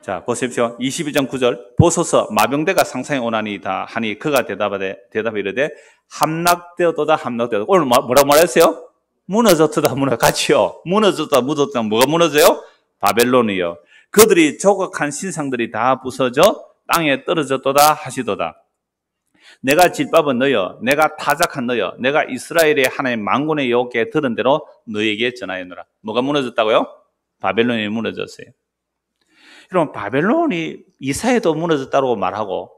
자, 보십시오. 21장 9절. 보소서 마병대가 상상에 오나니다 하니 그가 대답하되, 대답 이르되, 함락되어도다 함락되어다. 오늘 뭐, 뭐라고 말했어요? 무너졌다, 무너, 같이요. 무너졌다, 무너졌다. 뭐가 무너져요? 바벨론이요. 그들이 조각한 신상들이 다 부서져 땅에 떨어졌도다 하시도다. 내가 질밥은 너여, 내가 타작한 너여, 내가 이스라엘의 하나님 망군의 요호께 들은 대로 너에게 전하였노라. 뭐가 무너졌다고요? 바벨론이 무너졌어요. 여러분 바벨론이 이사에도 무너졌다고 말하고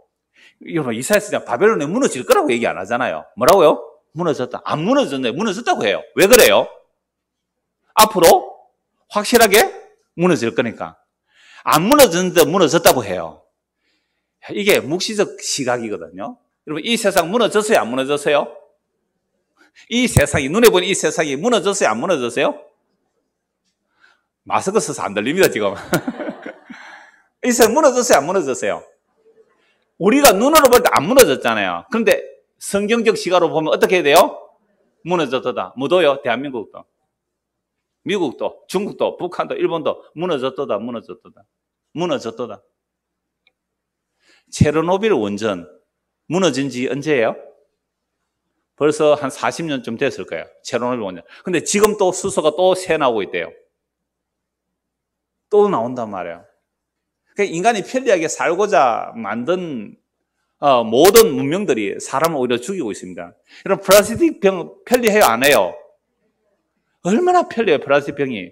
여러분 이사에서 그냥 바벨론이 무너질 거라고 얘기 안 하잖아요. 뭐라고요? 무너졌다. 안 무너졌네. 무너졌다고 해요. 왜 그래요? 앞으로 확실하게 무너질 거니까. 안 무너졌는데 무너졌다고 해요. 이게 묵시적 시각이거든요. 여러분, 이 세상 무너졌어요? 안 무너졌어요? 이 세상이, 눈에 보는 이 세상이 무너졌어요? 안 무너졌어요? 마스크 써서 안 들립니다, 지금. (laughs) 이 세상 무너졌어요? 안 무너졌어요? 우리가 눈으로 볼 때 안 무너졌잖아요. 그런데 성경적 시각으로 보면 어떻게 해야 돼요? 무너졌다. 무도요? 대한민국도. 미국도, 중국도, 북한도, 일본도 무너졌다, 무너졌다. 무너졌도다. 체르노빌 원전 무너진 지 언제예요? 벌써 한 40년쯤 됐을 거예요. 체르노빌 원전. 근데 지금 또 수소가 또 새 나오고 있대요. 또 나온단 말이에요. 그러니까 인간이 편리하게 살고자 만든 어, 모든 문명들이 사람을 오히려 죽이고 있습니다. 이런 플라스틱 병 편리해요? 안 해요? 얼마나 편리해요, 플라스틱 병이.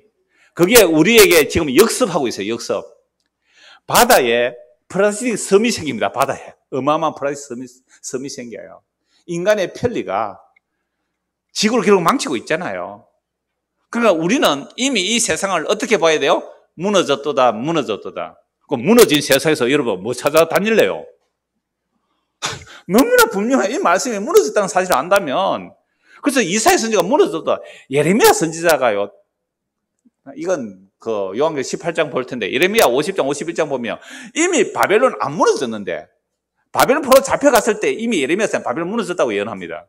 그게 우리에게 지금 역습하고 있어요, 역습. 바다에 플라스틱 섬이 생깁니다. 바다에. 어마어마한 플라스틱 섬이, 섬이 생겨요. 인간의 편리가 지구를 결국 망치고 있잖아요. 그러니까 우리는 이미 이 세상을 어떻게 봐야 돼요? 무너졌도다, 무너졌도다. 그 무너진 세상에서 여러분 뭐 찾아다닐래요? (laughs) 너무나 분명해. 이 말씀이 무너졌다는 사실을 안다면. 그래서 이사의 선지가 무너졌다. 예레미야 선지자가요. 이건 그 요한계 18장 볼 텐데 예레미야 50장 51장 보면 이미 바벨론 안 무너졌는데 바벨론 포로 잡혀갔을 때 이미 예레미야서는 바벨론 무너졌다고 예언합니다.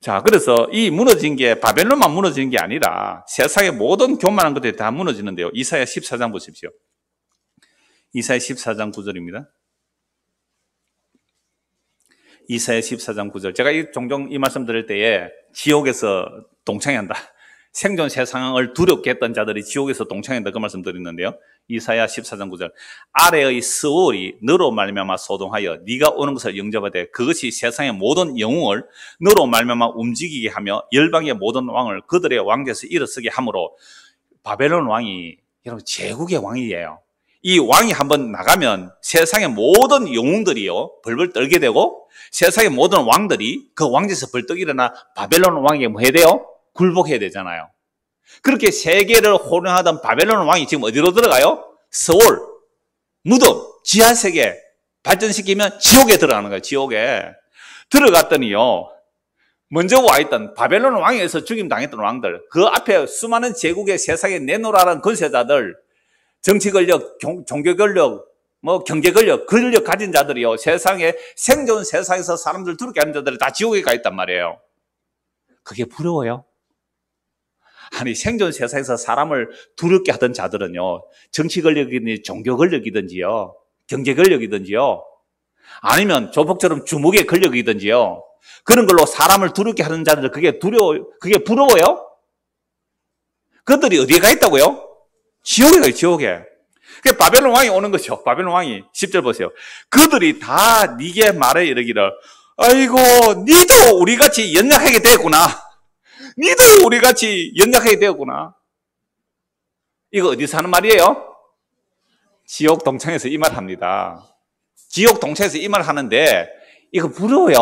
자, 그래서 이 무너진 게 바벨론만 무너지는 게 아니라 세상의 모든 교만한 것들이 다 무너지는데요. 이사야 14장 보십시오. 이사야 14장 9절입니다. 이사야 14장 9절. 제가 이 종종 이 말씀 드릴 때에 지옥에서 동창회 한다. 생존 세상을 두렵게 했던 자들이 지옥에서 동창한다 그 말씀 드렸는데요. 이사야 14장 9절 아래의 스올이 너로 말미암아 소동하여 네가 오는 것을 영접하되 그것이 세상의 모든 영웅을 너로 말미암아 움직이게 하며 열방의 모든 왕을 그들의 왕께서 일어서게 하므로 바벨론 왕이 여러분 제국의 왕이에요. 이 왕이 한번 나가면 세상의 모든 영웅들이요 벌벌 떨게 되고 세상의 모든 왕들이 그 왕에서 벌떡 일어나 바벨론 왕에게 뭐 해야 돼요? 굴복해야 되잖아요. 그렇게 세계를 호령하던 바벨론 왕이 지금 어디로 들어가요? 서울, 무덤, 지하세계 발전시키면 지옥에 들어가는 거예요. 지옥에 들어갔더니요. 먼저 와 있던 바벨론 왕에서 죽임 당했던 왕들, 그 앞에 수많은 제국의 세상에 내놓으라는 건세자들 정치 권력, 종교 권력, 뭐 경제 권력, 그 권력 가진 자들이요. 세상에 생존 세상에서 사람들 두렵게 하는 자들이 다 지옥에 가 있단 말이에요. 그게 부러워요? 아니 생존 세상에서 사람을 두렵게 하던 자들은요. 정치 권력이든지 종교 권력이든지요. 경제 권력이든지요. 아니면 조폭처럼 주목의 권력이든지요. 그런 걸로 사람을 두렵게 하는 자들 그게 두려워 그게 부러워요? 그들이 어디에 가 있다고요? 지옥에 가요, 지옥에. 그 바벨론 왕이 오는 거죠. 바벨론 왕이 10절 보세요. 그들이 다니게 말에 이르기를 아이고, 니도 우리같이 연약하게 되었구나. 니도 우리같이 연약하게 되었구나. 이거 어디서 하는 말이에요? 지옥 동창에서 이 말 합니다. 지옥 동창에서 이 말 하는데 이거 부러워요?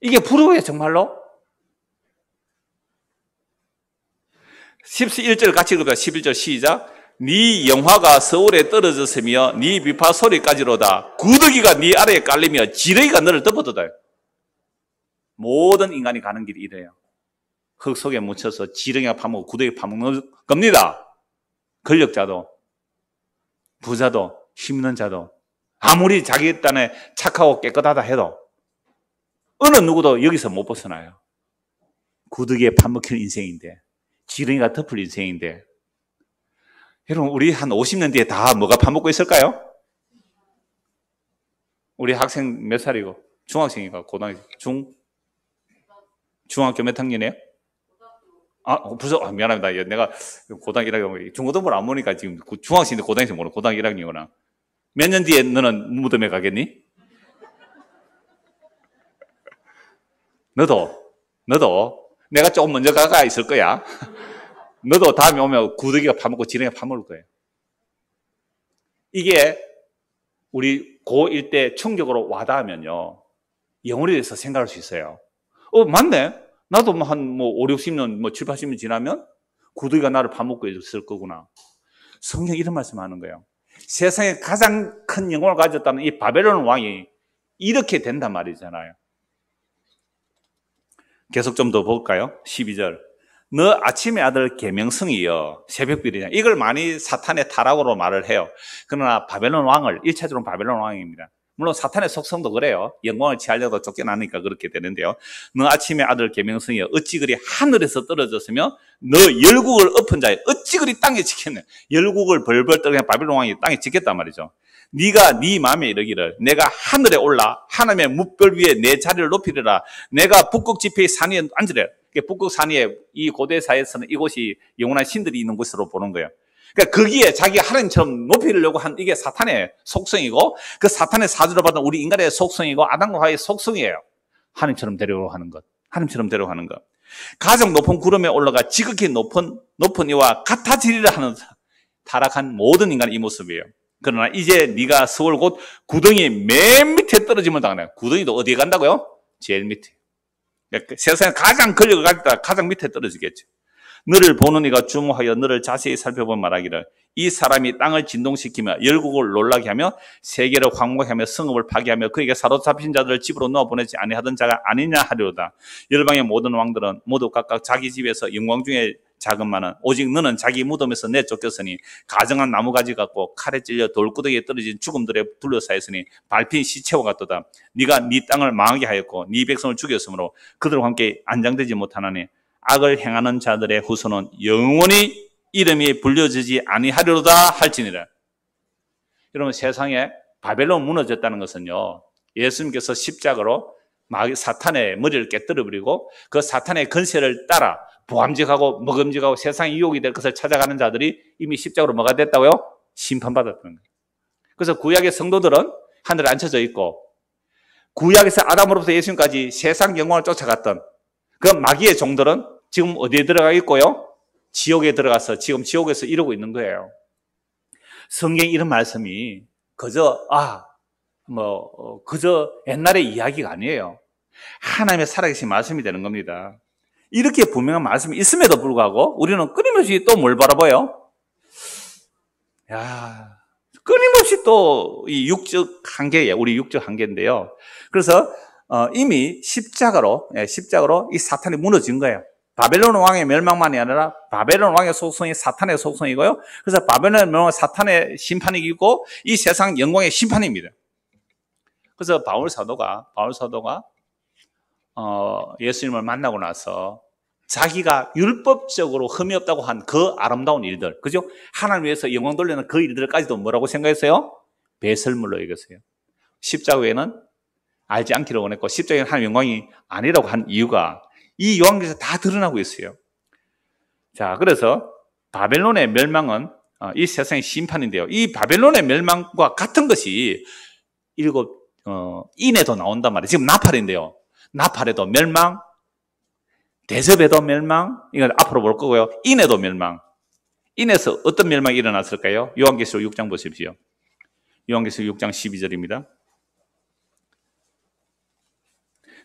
이게 부러워요 정말로? 11절 같이 읽어봐 11절 시작 네 영화가 서울에 떨어졌으며 네 비파 소리까지로다 구더기가 네 아래에 깔리며 지레이가 너를 덮어도다 모든 인간이 가는 길이 이래요. 흙 속에 묻혀서 지렁이가 파먹고 구덩이 파먹는 겁니다. 권력자도, 부자도, 힘있는 자도, 아무리 자기 땅에 착하고 깨끗하다 해도 어느 누구도 여기서 못 벗어나요. 구덩이에 파먹힌 인생인데, 지렁이가 덮을 인생인데, 여러분, 우리 한 50년 뒤에 다 뭐가 파먹고 있을까요? 우리 학생 몇 살이고? 중학생인가? 고등학생? 중? 중학교 몇 학년이에요? 아, 벌써, 어, 아, 미안합니다. 예, 내가 고등 1학년, 중고등부안 보니까 지금 중학생인데 고등학생 모르고 고등 1학년이구나. 몇 년 뒤에 너는 무덤에 가겠니? 너도, 너도, 내가 좀 먼저 가가 있을 거야. 너도 다음에 오면 구더기가 파먹고 진행이 파먹을 거예요. 이게 우리 고1 때 충격으로 와닿으면요. 영혼에 대해서 생각할 수 있어요. 어, 맞네. 나도 뭐 한뭐 5, 60년, 뭐 7, 80년 뭐 뭐 지나면 구두가 나를 밥먹고 있을 거구나. 성경 이런 말씀 하는 거예요. 세상에 가장 큰 영혼을 가졌다는 이 바벨론 왕이 이렇게 된단 말이잖아요. 계속 좀 더 볼까요? 12절. 너 아침의 아들 계명성이여 새벽비리냐 이걸 많이 사탄의 타락으로 말을 해요. 그러나 바벨론 왕을 1차적으로 바벨론 왕입니다. 물론 사탄의 속성도 그래요. 영광을 취하려다 쫓겨나니까 그렇게 되는데요. 너 아침에 아들 개명성이 어찌 그리 하늘에서 떨어졌으며 너 열국을 엎은 자에 어찌 그리 땅에 지켰네. 열국을 벌벌 떨며 바빌론 왕이 땅에 지켰단 말이죠. 네가 네 마음에 이르기를 내가 하늘에 올라 하나님의 묵별 위에 내 자리를 높이리라. 내가 북극 지폐의 산 위에 앉으래. 북극 산 위에 이 고대 사에서는 이곳이 영원한 신들이 있는 곳으로 보는 거예요. 그러니까 거기에 자기가 하나님처럼 높이려고 한 이게 사탄의 속성이고 그 사탄의 사주로 받은 우리 인간의 속성이고 아담과 하의 속성이에요. 하나님처럼 되려고 하는 것. 하나님처럼 되려고 하는 것. 가장 높은 구름에 올라가 지극히 높은 높은 이와 같아지리라 하는 타락한 모든 인간의 이 모습이에요. 그러나 이제 네가 서울 곧 구덩이 맨 밑에 떨어지면 당해. 구덩이도 어디에 간다고요? 제일 밑에. 그러니까 세상에 가장 권력을 가졌다 가장 밑에 떨어지겠죠. 너를 보는 이가 주목하여 너를 자세히 살펴본 말하기를 이 사람이 땅을 진동시키며 열국을 놀라게 하며 세계를 황목하게 하며 성읍을 파괴하며 그에게 사로잡힌 자들을 집으로 넣어 보내지 아니하던 자가 아니냐 하리로다. 열방의 모든 왕들은 모두 각각 자기 집에서 영광 중에 작은 만은 오직 너는 자기 무덤에서 내쫓겼으니 가정한 나무가지 같고 칼에 찔려 돌구덩이에 떨어진 죽음들에 둘러싸였으니 밟힌 시체와 같도다. 네가 네 땅을 망하게 하였고 네 백성을 죽였으므로 그들과 함께 안장되지 못하나니 악을 행하는 자들의 후손은 영원히 이름이 불려지지 아니하리로다 할지니라. 여러분 세상에 바벨론 무너졌다는 것은요. 예수님께서 십자가로 사탄의 머리를 깨뜨려 버리고 그 사탄의 근세를 따라 보암직하고 먹음직하고 세상 유혹이 될 것을 찾아가는 자들이 이미 십자가로 뭐가 됐다고요? 심판받았다는 거예요. 그래서 구약의 성도들은 하늘에 앉혀져 있고 구약에서 아담으로부터 예수님까지 세상 영광을 쫓아갔던 그 마귀의 종들은 지금 어디에 들어가 있고요? 지옥에 들어가서 지금 지옥에서 이러고 있는 거예요. 성경 이런 말씀이 그저 아, 뭐 어, 그저 옛날의 이야기가 아니에요. 하나님의 살아계신 말씀이 되는 겁니다. 이렇게 분명한 말씀이 있음에도 불구하고 우리는 끊임없이 또 뭘 바라봐요? 야, 끊임없이 또 이 육적 한계예 요 우리 육적 한계인데요. 그래서 어, 이미 십자가로 예, 십자가로 이 사탄이 무너진 거예요. 바벨론 왕의 멸망만이 아니라 바벨론 왕의 속성이 사탄의 속성이고요. 그래서 바벨론 멸망은 사탄의 심판이고 이 세상 영광의 심판입니다. 그래서 바울 사도가 바울 사도가 어, 예수님을 만나고 나서 자기가 율법적으로 흠이 없다고 한 그 아름다운 일들, 그죠? 하나님 위해서 영광 돌리는 그 일들까지도 뭐라고 생각했어요? 배설물로 여겼어요. 십자가에는 알지 않기를 원했고 십자가는 하나님 영광이 아니라고 한 이유가 이 요한계에서 다 드러나고 있어요. 자, 그래서 바벨론의 멸망은 어, 이 세상의 심판인데요. 이 바벨론의 멸망과 같은 것이 일곱 어, 인에도 나온단 말이에요. 지금 나팔인데요. 나팔에도 멸망, 대접에도 멸망, 이건 앞으로 볼 거고요. 인에도 멸망. 인에서 어떤 멸망이 일어났을까요? 요한계시록 6장 보십시오. 요한계시록 6장 12절입니다.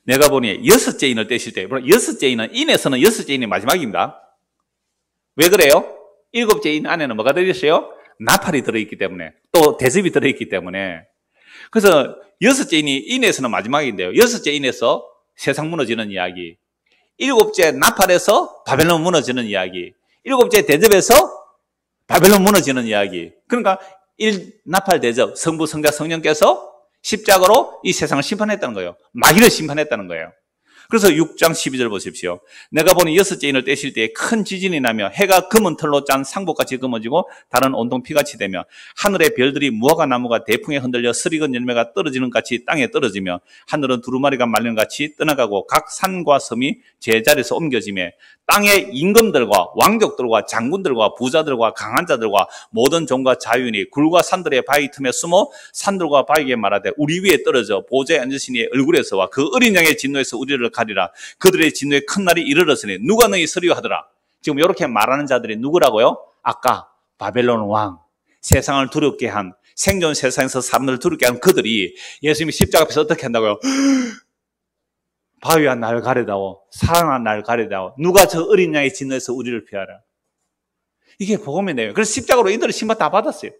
내가 보니 여섯째 인을 떼실 때, 물론 여섯째 인은 인에서는 여섯째 인이 마지막입니다. 왜 그래요? 일곱째 인 안에는 뭐가 들어있어요? 나팔이 들어있기 때문에 또 대습이 들어있기 때문에 그래서 여섯째 인이 인에서는 마지막인데요. 여섯째 인에서 세상 무너지는 이야기, 일곱째 나팔에서 바벨론 무너지는 이야기, 일곱째 대접에서 바벨론 무너지는 이야기. 그러니까 일 나팔 대접 성부 성자 성령께서 십자가로 이 세상을 심판했다는 거예요. 마귀를 심판했다는 거예요. 그래서 6장 12절 보십시오. 내가 보니 여섯째 인을 떼실 때에 큰 지진이 나며 해가 검은 털로 짠 상복같이 검어지고 다른 온통 피같이 되며 하늘의 별들이 무화과 나무가 대풍에 흔들려 쓰리건 열매가 떨어지는 같이 땅에 떨어지며 하늘은 두루마리가 말린 같이 떠나가고 각 산과 섬이 제자리에서 옮겨지며 땅의 임금들과 왕족들과 장군들과 부자들과 강한 자들과 모든 종과 자유인이 굴과 산들의 바위 틈에 숨어 산들과 바위에 말하되 우리 위에 떨어져 보좌에 앉으시니 얼굴에서와 그 어린 양의 진노에서 우리를 가리라. 그들의 진노의 큰 날이 이르렀으니 누가 너희 서류하더라 지금 이렇게 말하는 자들이 누구라고요? 아까 바벨론 왕, 세상을 두렵게 한 생존 세상에서 사람들을 두렵게 한 그들이 예수님이 십자가 앞에서 어떻게 한다고요? (gasps) 바위와 날 가리다오, 사랑한 날 가리다오. 누가 저 어린 양의 진노에서 우리를 피하라. 이게 복음의 내용. 그래서 십자가로 이들은 심판 다 받았어요.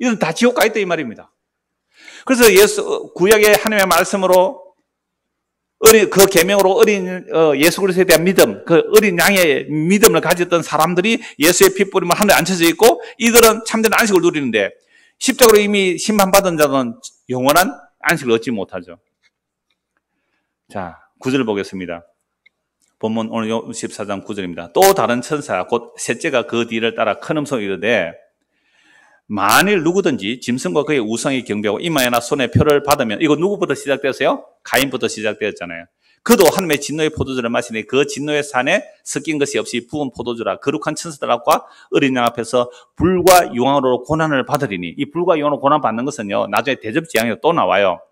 이들은 다 지옥 가 있다 이 말입니다. 그래서 예수 구약의 하나님의 말씀으로 어린 그 계명으로 어린 어, 예수 그리스도에 대한 믿음, 그 어린 양의 믿음을 가졌던 사람들이 예수의 핏뿌림을 하늘에 앉혀져 있고 이들은 참된 안식을 누리는데 십자가로 이미 심판받은 자는 영원한 안식을 얻지 못하죠. 자, 구절 을 보겠습니다. 본문 오늘 14장 9절입니다. 또 다른 천사 곧 셋째가 그 뒤를 따라 큰 음성이 이르되 만일 누구든지 짐승과 그의 우상이 경배하고 이마에나 손에 표를 받으면 이거 누구부터 시작되었어요? 가인부터 시작되었잖아요. 그도 한의 진노의 포도주를 마시니 그 진노의 산에 섞인 것이 없이 부은 포도주라 거룩한 천사들과 앞 어린 양 앞에서 불과 용왕으로 고난을 받으리니 이 불과 용왕으로 고난 받는 것은요 나중에 대접지향에 또 나와요.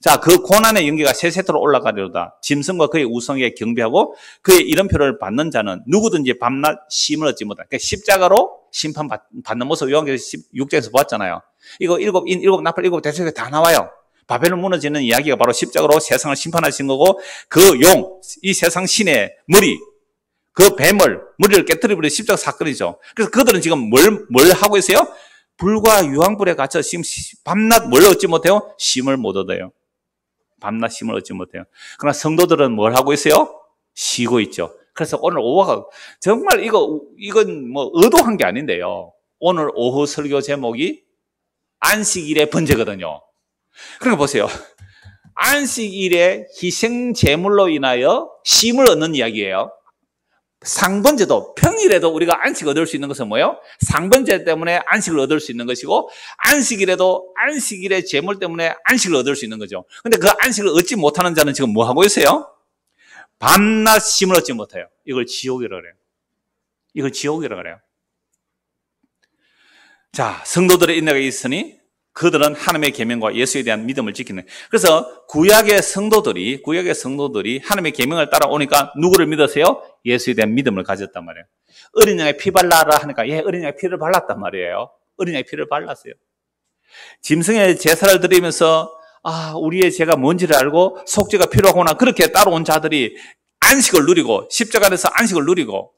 자, 그 고난의 연기가 세세토로 올라가려다. 짐승과 그의 우성에 경비하고 그의 이름표를 받는 자는 누구든지 밤낮 심을 얻지 못한다. 그러니까 십자가로 심판받는 모습 을 요한계시 6장에서 보았잖아요. 이거 일곱 인, 일곱 나팔, 일곱 대세에다 나와요. 바벨론 무너지는 이야기가 바로 십자가로 세상을 심판하신 거고 그 용, 이 세상 신의 머리, 그 뱀을, 머리를 깨뜨리버린 십자가 사건이죠. 그래서 그들은 지금 뭘, 뭘 하고 있어요? 불과 유황불에 갇혀 지금 밤낮 뭘 얻지 못해요? 심을 못 얻어요. 밤낮 심을 얻지 못해요. 그러나 성도들은 뭘 하고 있어요? 쉬고 있죠. 그래서 오늘 오후가 정말 이거 이건 뭐 의도한 게 아닌데요. 오늘 오후 설교 제목이 안식일의 번제거든요. 그러니까 보세요. 안식일의 희생 제물로 인하여 심을 얻는 이야기예요. 상번제도 평일에도 우리가 안식 을 얻을 수 있는 것은 뭐예요? 상번제 때문에 안식을 얻을 수 있는 것이고 안식일에도 안식일의 재물 때문에 안식을 얻을 수 있는 거죠. 근데 그 안식을 얻지 못하는 자는 지금 뭐 하고 있어요? 밤낮 힘을 얻지 못해요. 이걸 지옥이라고 그래요. 이걸 지옥이라고 그래요. 자, 성도들의 인내가 있으니 그들은 하나님의 계명과 예수에 대한 믿음을 지키는. 그래서 구약의 성도들이 구약의 성도들이 하나님의 계명을 따라오니까 누구를 믿으세요? 예수에 대한 믿음을 가졌단 말이에요. 어린 양의 피 발라라 하니까 예, 어린 양의 피를 발랐단 말이에요. 어린 양의 피를 발랐어요. 짐승의 제사를 드리면서 아, 우리의 죄가 뭔지를 알고 속죄가 필요하구나. 그렇게 따라온 자들이 안식을 누리고 십자가에서 안식을 누리고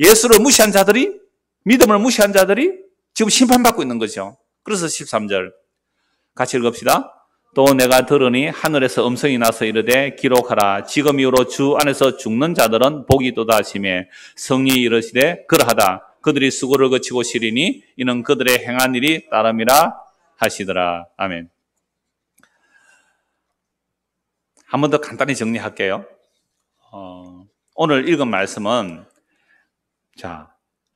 예수를 무시한 자들이 믿음을 무시한 자들이 지금 심판받고 있는 거죠. 그래서 13절 같이 읽읍시다. 또 내가 들으니 하늘에서 음성이 나서 이르되 기록하라 지금 이후로 주 안에서 죽는 자들은 복이 또다심에 성이 이르시되 그러하다 그들이 수고를 거치고 시리니 이는 그들의 행한 일이 따름이라 하시더라 아멘 한 번 더 간단히 정리할게요 어, 오늘 읽은 말씀은 자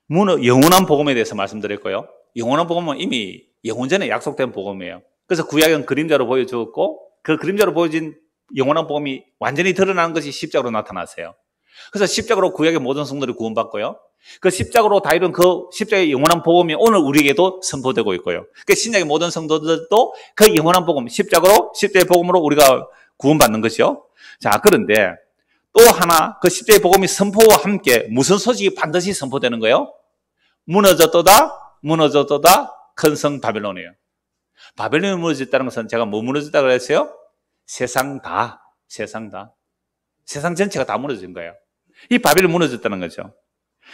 영원한 복음에 대해서 말씀드렸고요 영원한 복음은 이미 영혼 전에 약속된 복음이에요. 그래서 구약은 그림자로 보여주었고 그 그림자로 보여진 영원한 복음이 완전히 드러나는 것이 십자로 나타나세요. 그래서 십자로 구약의 모든 성들이 구원받고요. 그 십자가로 다이룬 그 십자의 영원한 복음이 오늘 우리에게도 선포되고 있고요. 그 신약의 모든 성도들도 그 영원한 복음, 십자가로, 십자의 복음으로 우리가 구원받는 것이요. 자, 그런데 또 하나 그 십자의 복음이 선포와 함께 무슨 소식이 반드시 선포되는 거예요? 무너졌도다, 무너졌도다, 큰성 바벨론이에요. 바벨론이 무너졌다는 것은 제가 뭐 무너졌다 그랬어요? 세상 다, 세상 다. 세상 전체가 다 무너진 거예요. 이 바벨론이 무너졌다는 거죠.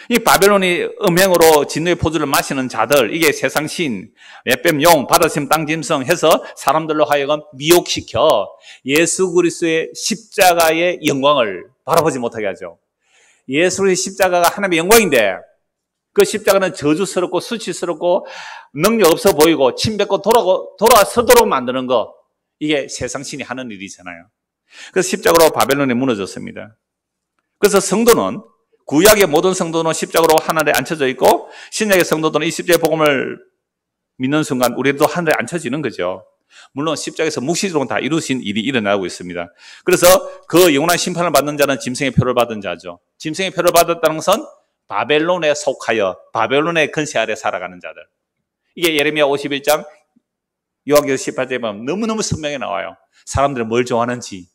이 바벨론이 음행으로 진노의 포주를 마시는 자들, 이게 세상 신, 몇뱀 용, 바다심 땅짐승 해서 사람들로 하여금 미혹시켜 예수 그리스의 십자가의 영광을 바라보지 못하게 하죠. 예수의 십자가가 하나님의 영광인데 그 십자가는 저주스럽고 수치스럽고 능력 없어 보이고 침뱉고 돌아, 돌아서도록 만드는 거. 이게 세상 신이 하는 일이잖아요. 그래서 십자가로 바벨론이 무너졌습니다. 그래서 성도는 구약의 모든 성도는 십자가로 하늘에 앉혀져 있고 신약의 성도들은 이 십자의 복음을 믿는 순간 우리도 하늘에 앉혀지는 거죠. 물론 십자가에서 묵시적으로 다 이루신 일이 일어나고 있습니다. 그래서 그 영원한 심판을 받는 자는 짐승의 표를 받은 자죠. 짐승의 표를 받았다는 것은 바벨론에 속하여 바벨론의 근세 아래 살아가는 자들. 이게 예레미야 51장 요한계시 18장에 보면 너무너무 선명히 나와요. 사람들은 뭘 좋아하는지.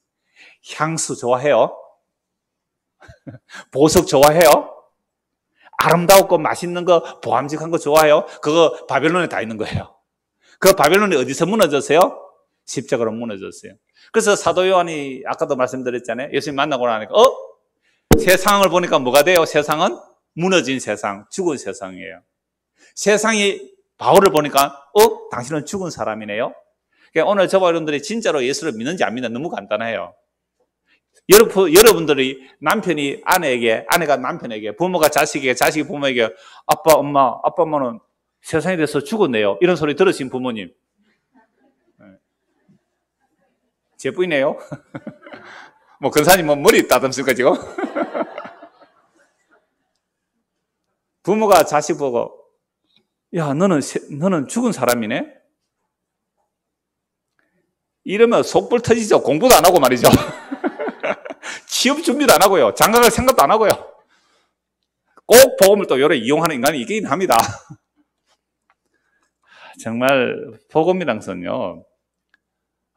향수 좋아해요. (laughs) 보석 좋아해요. 아름다웠고 맛있는 거, 보암직한 거 좋아해요. 그거 바벨론에 다 있는 거예요. 그 바벨론이 어디서 무너졌어요? 십자가로 무너졌어요. 그래서 사도 요한이 아까도 말씀드렸잖아요. 예수님 만나고 나니까 어? 세상을 보니까 뭐가 돼요? 세상은 무너진 세상, 죽은 세상이에요. 세상이 바울을 보니까 어? 당신은 죽은 사람이네요? 그러니까 오늘 저와 여러분들이 진짜로 예수를 믿는지 안 믿는지 너무 간단해요. 여러분, 들이 남편이 아내에게, 아내가 남편에게, 부모가 자식에게, 자식이 부모에게 아빠, 엄마, 아빠, 엄마는 세상에 대해서 죽었네요. 이런 소리 들으신 부모님. 네. 제 뿌이네요. (laughs) 뭐, 근사님 뭐 머리 있듬습니까 지금? (laughs) 부모가 자식 보고 야 너는 너는 죽은 사람이네. 이러면 속불 터지죠. 공부도 안 하고 말이죠. (laughs) 취업 준비도 안 하고요. 장가갈 생각도 안 하고요. 꼭 복음을 또 요래 이용하는 인간이 있긴 합니다. (laughs) 정말 복음이란 것은요.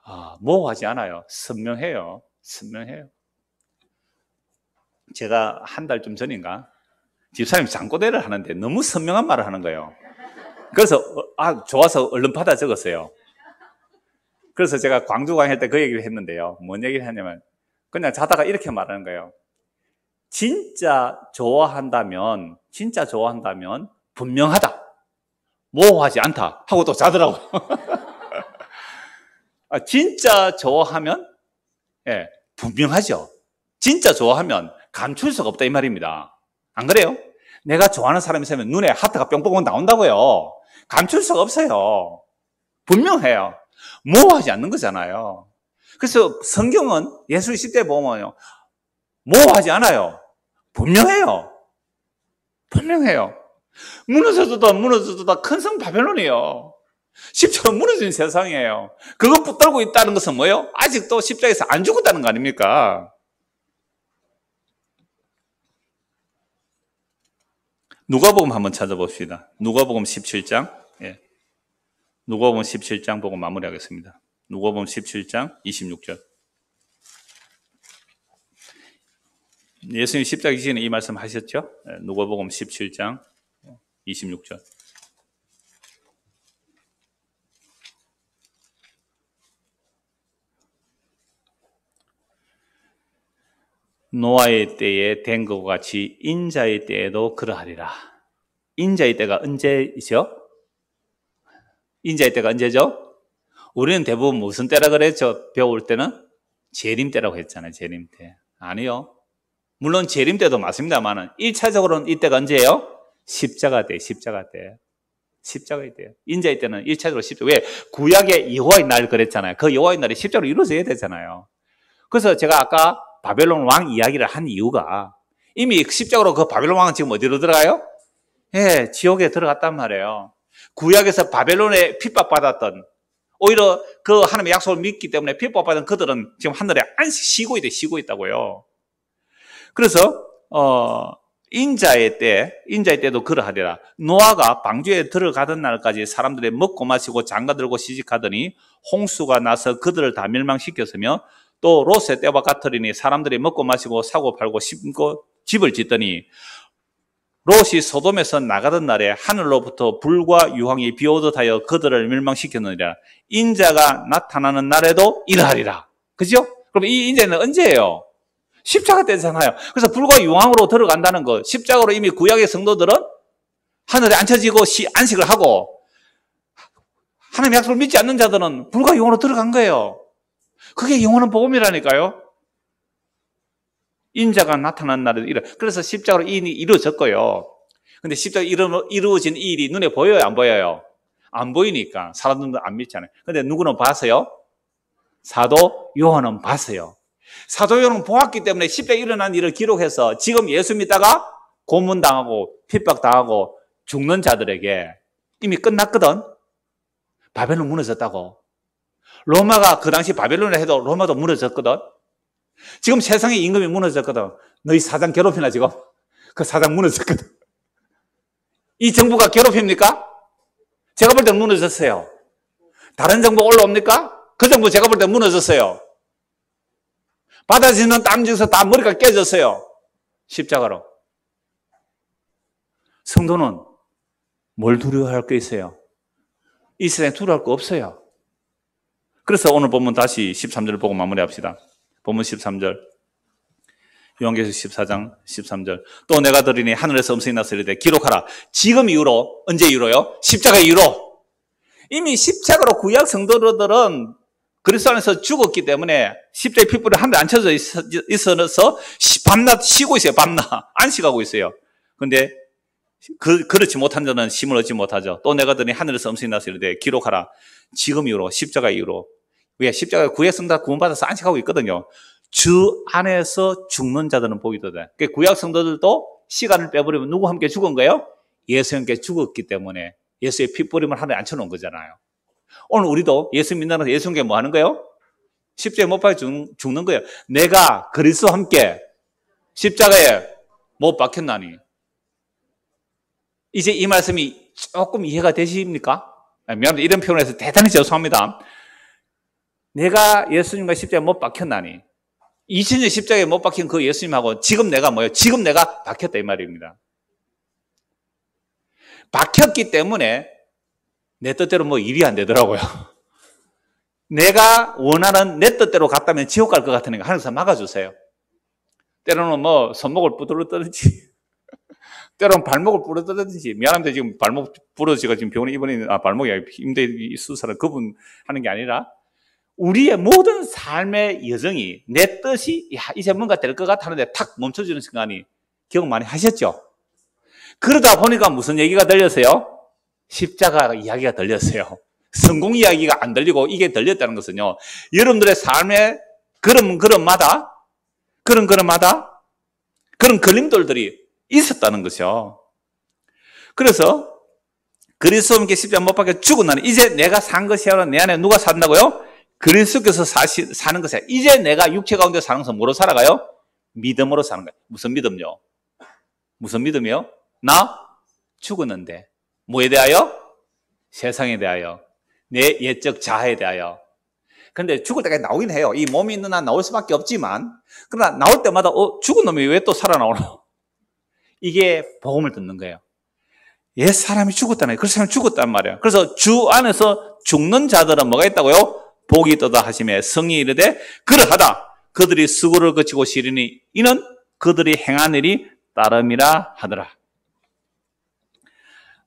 아, 모호하지 않아요. 선명해요. 선명해요. 제가 한달쯤 전인가 집사님이장고대를 하는데 너무 선명한 말을 하는 거예요. 그래서 어, 아 좋아서 얼른 받아 적었어요. 그래서 제가 광주 광의할때그 얘기를 했는데요. 뭔 얘기를 했냐면 그냥 자다가 이렇게 말하는 거예요. 진짜 좋아한다면 진짜 좋아한다면 분명하다. 모호하지 않다 하고 또 자더라고. (laughs) 아, 진짜 좋아하면 예, 분명하죠. 진짜 좋아하면 감출 수가 없다 이 말입니다. 안 그래요? 내가 좋아하는 사람이 있으면 눈에 하트가 뿅뿅 나온다고요. 감출 수가 없어요. 분명해요. 모호하지 않는 거잖아요. 그래서 성경은 예수 20대 보면요. 모호하지 않아요. 분명해요. 분명해요. 무너져도다 무너져도다 큰 성 바벨론이요. 십자가 무너진 세상이에요. 그것 붙들고 있다는 것은 뭐예요? 아직도 십자에서 안 죽었다는 거 아닙니까? 누가복음 한번 찾아봅시다. 누가복음 17장. 예. 누가복음 17장 보고 마무리하겠습니다. 누가복음 17장 26절. 예수님 십자가 지시이 말씀 하셨죠? 예, 누가복음 17장 26절. 노아의 때에 된것과 같이 인자의 때에도 그러하리라. 인자의 때가 언제죠 인자의 때가 언제죠? 우리는 대부분 무슨 때라 그랬죠? 배울 때는 재림 때라고 했잖아요. 재림 때. 아니요. 물론 재림 때도 맞습니다만은 1차적으로는 이때가 언제예요? 십자가 때, 십자가 때. 십자가의 때 인자의 때는 1차적으로 십자가. 왜? 구약의 여호와의 날 그랬잖아요. 그 여호와의 날이 십자로 이루어져야 되잖아요. 그래서 제가 아까 바벨론 왕 이야기를 한 이유가 이미 십자가로 그 바벨론 왕은 지금 어디로 들어가요? 예, 지옥에 들어갔단 말이에요. 구약에서 바벨론에 핍박받았던 오히려 그 하나님의 약속을 믿기 때문에 핍박받은 그들은 지금 하늘에 안식 쉬고 있대 쉬고 있다고요. 그래서 어 인자의 때 인자의 때도 그러하리라 노아가 방주에 들어가던 날까지 사람들이 먹고 마시고 장가 들고 시집가더니 홍수가 나서 그들을 다 멸망시켰으며 또 롯의 떼와가터리니 사람들이 먹고 마시고 사고 팔고 심고 집을 짓더니 롯이 소돔에서 나가던 날에 하늘로부터 불과 유황이 비오듯 하여 그들을 멸망시켰느니라 인자가 나타나는 날에도 일하리라 그죠? 그럼 이 인자는 언제예요? 십자가 때잖아요 그래서 불과 유황으로 들어간다는 것 십자가로 이미 구약의 성도들은 하늘에 앉혀지고 안식을 하고 하나님의 약속을 믿지 않는 자들은 불과 유황으로 들어간 거예요 그게 영원한 복음이라니까요. 인자가 나타난 날은 이래. 그래서 십자가로 이 일이 이루어졌고요. 근데 십자가 이루어진 이 일이 눈에 보여요? 안 보여요? 안 보이니까 사람들은 안 믿잖아요. 근데 누구는 봤어요? 사도 요한은 봤어요. 사도 요한은 보았기 때문에 십자가 일어난 일을 기록해서 지금 예수 믿다가 고문당하고 핍박당하고 죽는 자들에게 이미 끝났거든. 바벨론 무너졌다고. 로마가 그 당시 바벨론을 해도 로마도 무너졌거든. 지금 세상에 임금이 무너졌거든. 너희 사장 괴롭히나 지금? 그 사장 무너졌거든. 이 정부가 괴롭힙니까? 제가 볼 땐 무너졌어요. 다른 정부 올라옵니까? 그 정부 제가 볼 땐 무너졌어요. 받아지는 땀짓에서 다 머리가 깨졌어요. 십자가로. 성도는 뭘 두려워할 게 있어요? 이 세상에 두려워할 거 없어요. 그래서 오늘 보면 다시 13절을 보고 마무리합시다. 본문 13절. 요한계시 14장 13절. 또 내가 들으니 하늘에서 음성이 났을 때 기록하라. 지금 이후로, 언제 이후로요? 십자가 이후로. 이미 십자가로 구약 성도들은 그리스도 안에서 죽었기 때문에 십자의 핏불에 한대안 쳐져 있어서 밤낮 쉬고 있어요. 밤낮. 안식하고 있어요. 근데 그, 그렇지 못한 자는 힘을 얻지 못하죠. 또 내가 들으니 하늘에서 음성이 났을 때 기록하라. 지금 이후로, 십자가 이후로 왜 십자가 구약성다 구원받아서 안식하고 있거든요. 주 안에서 죽는 자들은 복이 되다. 그 구약성도들도 시간을 빼버리면 누구 함께 죽은 거예요? 예수 함께 죽었기 때문에 예수의 핏뿌림을 하늘에 앉혀놓은 거잖아요. 오늘 우리도 예수 믿는 예수 함께 뭐 하는 거예요? 십자에 못 박혀 죽는 거예요. 내가 그리스도 함께 십자가에 못 박혔나니. 이제 이 말씀이 조금 이해가 되십니까? 미안합니다. 이런 표현에서 대단히 죄송합니다. 내가 예수님과 십자에 가못 박혔나니 2000년 십자에 가못 박힌 그 예수님하고 지금 내가 뭐예요? 지금 내가 박혔다 이 말입니다. 박혔기 때문에 내 뜻대로 뭐 일이 안 되더라고요. (laughs) 내가 원하는 내 뜻대로 갔다면 지옥 갈 것 같으니까 하늘에서 막아주세요. 때로는 뭐 손목을 부러뜨리든지, 드 (laughs) 때로는 발목을 부러뜨리든지, 미안합니다. 지금 발목 부러지가 지금 병원에 입원해 있는, 아, 발목이 아니 임대 수사를 그분 하는 게 아니라, 우리의 모든 삶의 여정이 내 뜻이 야 이제 뭔가 될 것 같았는데 탁멈춰지는 순간이 기억 많이 하셨죠? 그러다 보니까 무슨 얘기가 들렸어요? 십자가 이야기가 들렸어요. 성공 이야기가 안 들리고 이게 들렸다는 것은요. 여러분들의 삶의 그런 그런마다 그런 그런마다 그런 걸림돌들이 있었다는 것이요. 그래서 그리스도께 십자가 못 박혀 죽은 나는 이제 내가 산 것이 아니라 내 안에 누가 산다고요? 그리스도께서 사시, 사는 것에 이제 내가 육체 가운데 사는 것은 뭐로 살아가요? 믿음으로 사는 거예요. 무슨 믿음요? 무슨 믿음이요? 나 죽었는데 뭐에 대하여? 세상에 대하여 내옛적 자아에 대하여 근데 죽을 때까지 나오긴 해요. 이 몸이 있는 한 나올 수밖에 없지만 그러나 나올 때마다 어 죽은 놈이 왜 또 살아나오나? (laughs) 이게 복음을 듣는 거예요. 옛 사람이 죽었다는 거예요. 그 사람이 죽었단 말이에요. 그래서 주 안에서 죽는 자들은 뭐가 있다고요? 복이 있도다 하심에 성이 이르되 그러하다 그들이 수고를 거치고 시리니 이는 그들이 행한 일이 따름이라 하더라.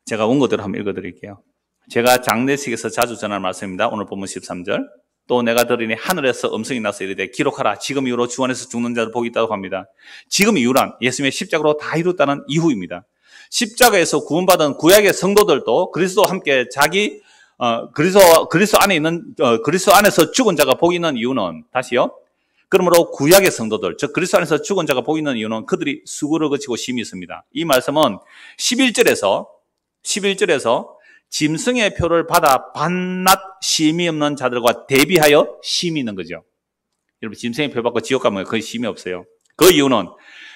제가 온 것대로 한번 읽어드릴게요. 제가 장례식에서 자주 전하는 말씀입니다. 오늘 본문 13절. 또 내가 들으니 하늘에서 음성이 나서 이르되 기록하라. 지금 이후로 주 안에서 죽는 자도 복이 있다고 합니다. 지금 이후란 예수님의 십자가로 다 이뤘다는 이후입니다. 십자가에서 구원받은 구약의 성도들도 그리스도와 함께 자기 어, 그리스그리스 안에 있는 어, 그리스 안에서 죽은 자가 복이 있는 이유는 다시요. 그러므로 구약의 성도들, 즉그리스 안에서 죽은 자가 복 있는 이유는 그들이 수고를 거치고 심히 있습니다. 이 말씀은 11절에서 11절에서 짐승의 표를 받아 반낮 심이 없는 자들과 대비하여 심이 있는 거죠. 여러분 짐승의 표 받고 지옥 가면 거의 심이 없어요. 그 이유는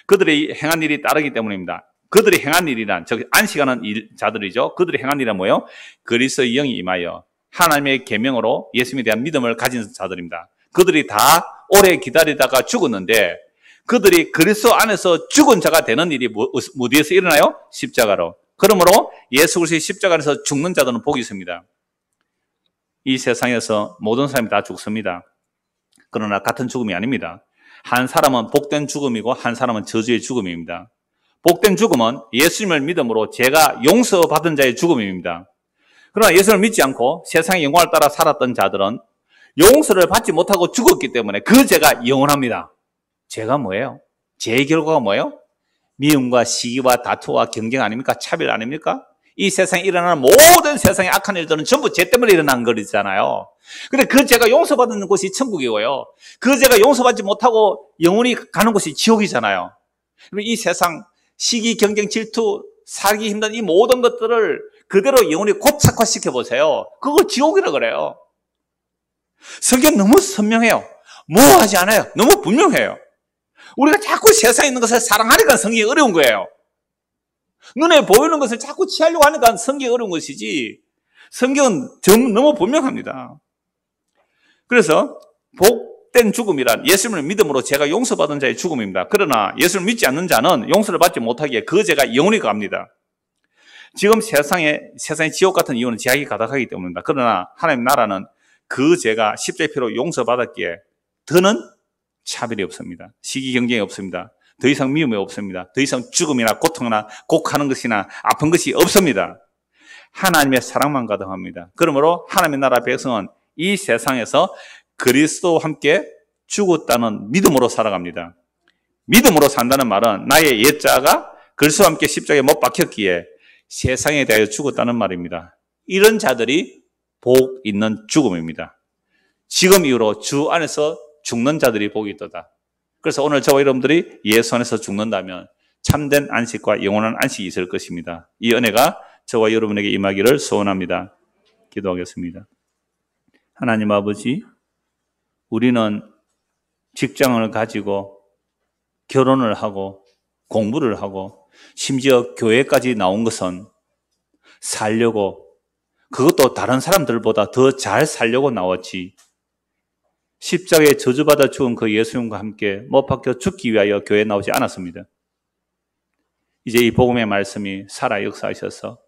그들이 행한 일이 따르기 때문입니다. 그들이 행한 일이란 즉 안식하는 일, 자들이죠. 그들이 행한 일은 뭐예요? 그리스의 영이 임하여 하나님의 계명으로 예수님에 대한 믿음을 가진 자들입니다. 그들이 다 오래 기다리다가 죽었는데 그들이 그리스 안에서 죽은 자가 되는 일이 뭐, 무디에서 일어나요? 십자가로. 그러므로 예수 그리스의 십자가에서 죽는 자들은 복이 있습니다. 이 세상에서 모든 사람이 다 죽습니다. 그러나 같은 죽음이 아닙니다. 한 사람은 복된 죽음이고 한 사람은 저주의 죽음입니다. 복된 죽음은 예수님을 믿음으로 제가 용서받은 자의 죽음입니다. 그러나 예수님을 믿지 않고 세상의 영광을 따라 살았던 자들은 용서를 받지 못하고 죽었기 때문에 그 죄가 영원합니다. 죄가 뭐예요? 죄의 결과가 뭐예요? 미움과 시기와 다투와 경쟁 아닙니까? 차별 아닙니까? 이 세상에 일어나는 모든 세상의 악한 일들은 전부 죄 때문에 일어난 거잖아요. 근데 그 죄가 용서받는 곳이 천국이고요. 그 죄가 용서받지 못하고 영원히 가는 곳이 지옥이잖아요. 이 세상 시기, 경쟁, 질투, 사기 힘든 이 모든 것들을 그대로 영혼이 고착화시켜 보세요. 그거 지옥이라 그래요. 성경 너무 선명해요. 모호하지 않아요. 너무 분명해요. 우리가 자꾸 세상에 있는 것을 사랑하니까 성경이 어려운 거예요. 눈에 보이는 것을 자꾸 취하려고 하니까 성경이 어려운 것이지 성경은 너무 분명합니다. 그래서 복 헛된 죽음이란 예수님을 믿음으로 제가 용서받은 자의 죽음입니다. 그러나 예수를 믿지 않는 자는 용서를 받지 못하기에 그 죄가 영원히 갑니다. 지금 세상에 세상의 지옥 같은 이유는 제약이 가득하기 때문입니다. 그러나 하나님 나라는 그 죄가 십자의 피로 용서받았기에 더는 차별이 없습니다. 시기 경쟁이 없습니다. 더 이상 미움이 없습니다. 더 이상 죽음이나 고통이나 곡하는 것이나 아픈 것이 없습니다. 하나님의 사랑만 가득합니다. 그러므로 하나님의 나라 백성은 이 세상에서 그리스도와 함께 죽었다는 믿음으로 살아갑니다. 믿음으로 산다는 말은 나의 옛자가 그리스도와 함께 십자가에 못 박혔기에 세상에 대하여 죽었다는 말입니다. 이런 자들이 복 있는 죽음입니다. 지금 이후로 주 안에서 죽는 자들이 복이 있다 그래서 오늘 저와 여러분들이 예수 안에서 죽는다면 참된 안식과 영원한 안식이 있을 것입니다. 이 은혜가 저와 여러분에게 임하기를 소원합니다. 기도하겠습니다. 하나님 아버지, 우리는 직장을 가지고 결혼을 하고 공부를 하고 심지어 교회까지 나온 것은 살려고 그것도 다른 사람들보다 더 잘 살려고 나왔지. 십자가에 저주받아 죽은 그 예수님과 함께 못 박혀 죽기 위하여 교회에 나오지 않았습니다. 이제 이 복음의 말씀이 살아 역사하셔서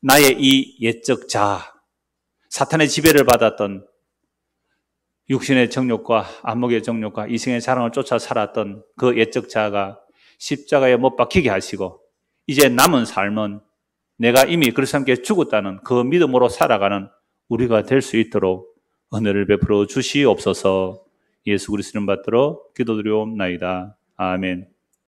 나의 이옛적 자, 사탄의 지배를 받았던 육신의 정욕과 안목의 정욕과 이생의 사랑을 쫓아 살았던 그 옛적 자아가 십자가에 못 박히게 하시고 이제 남은 삶은 내가 이미 그리스도 함께 죽었다는 그 믿음으로 살아가는 우리가 될 수 있도록 은혜를 베풀어 주시옵소서. 예수 그리스도는 받들어 기도드리옵나이다. 아멘.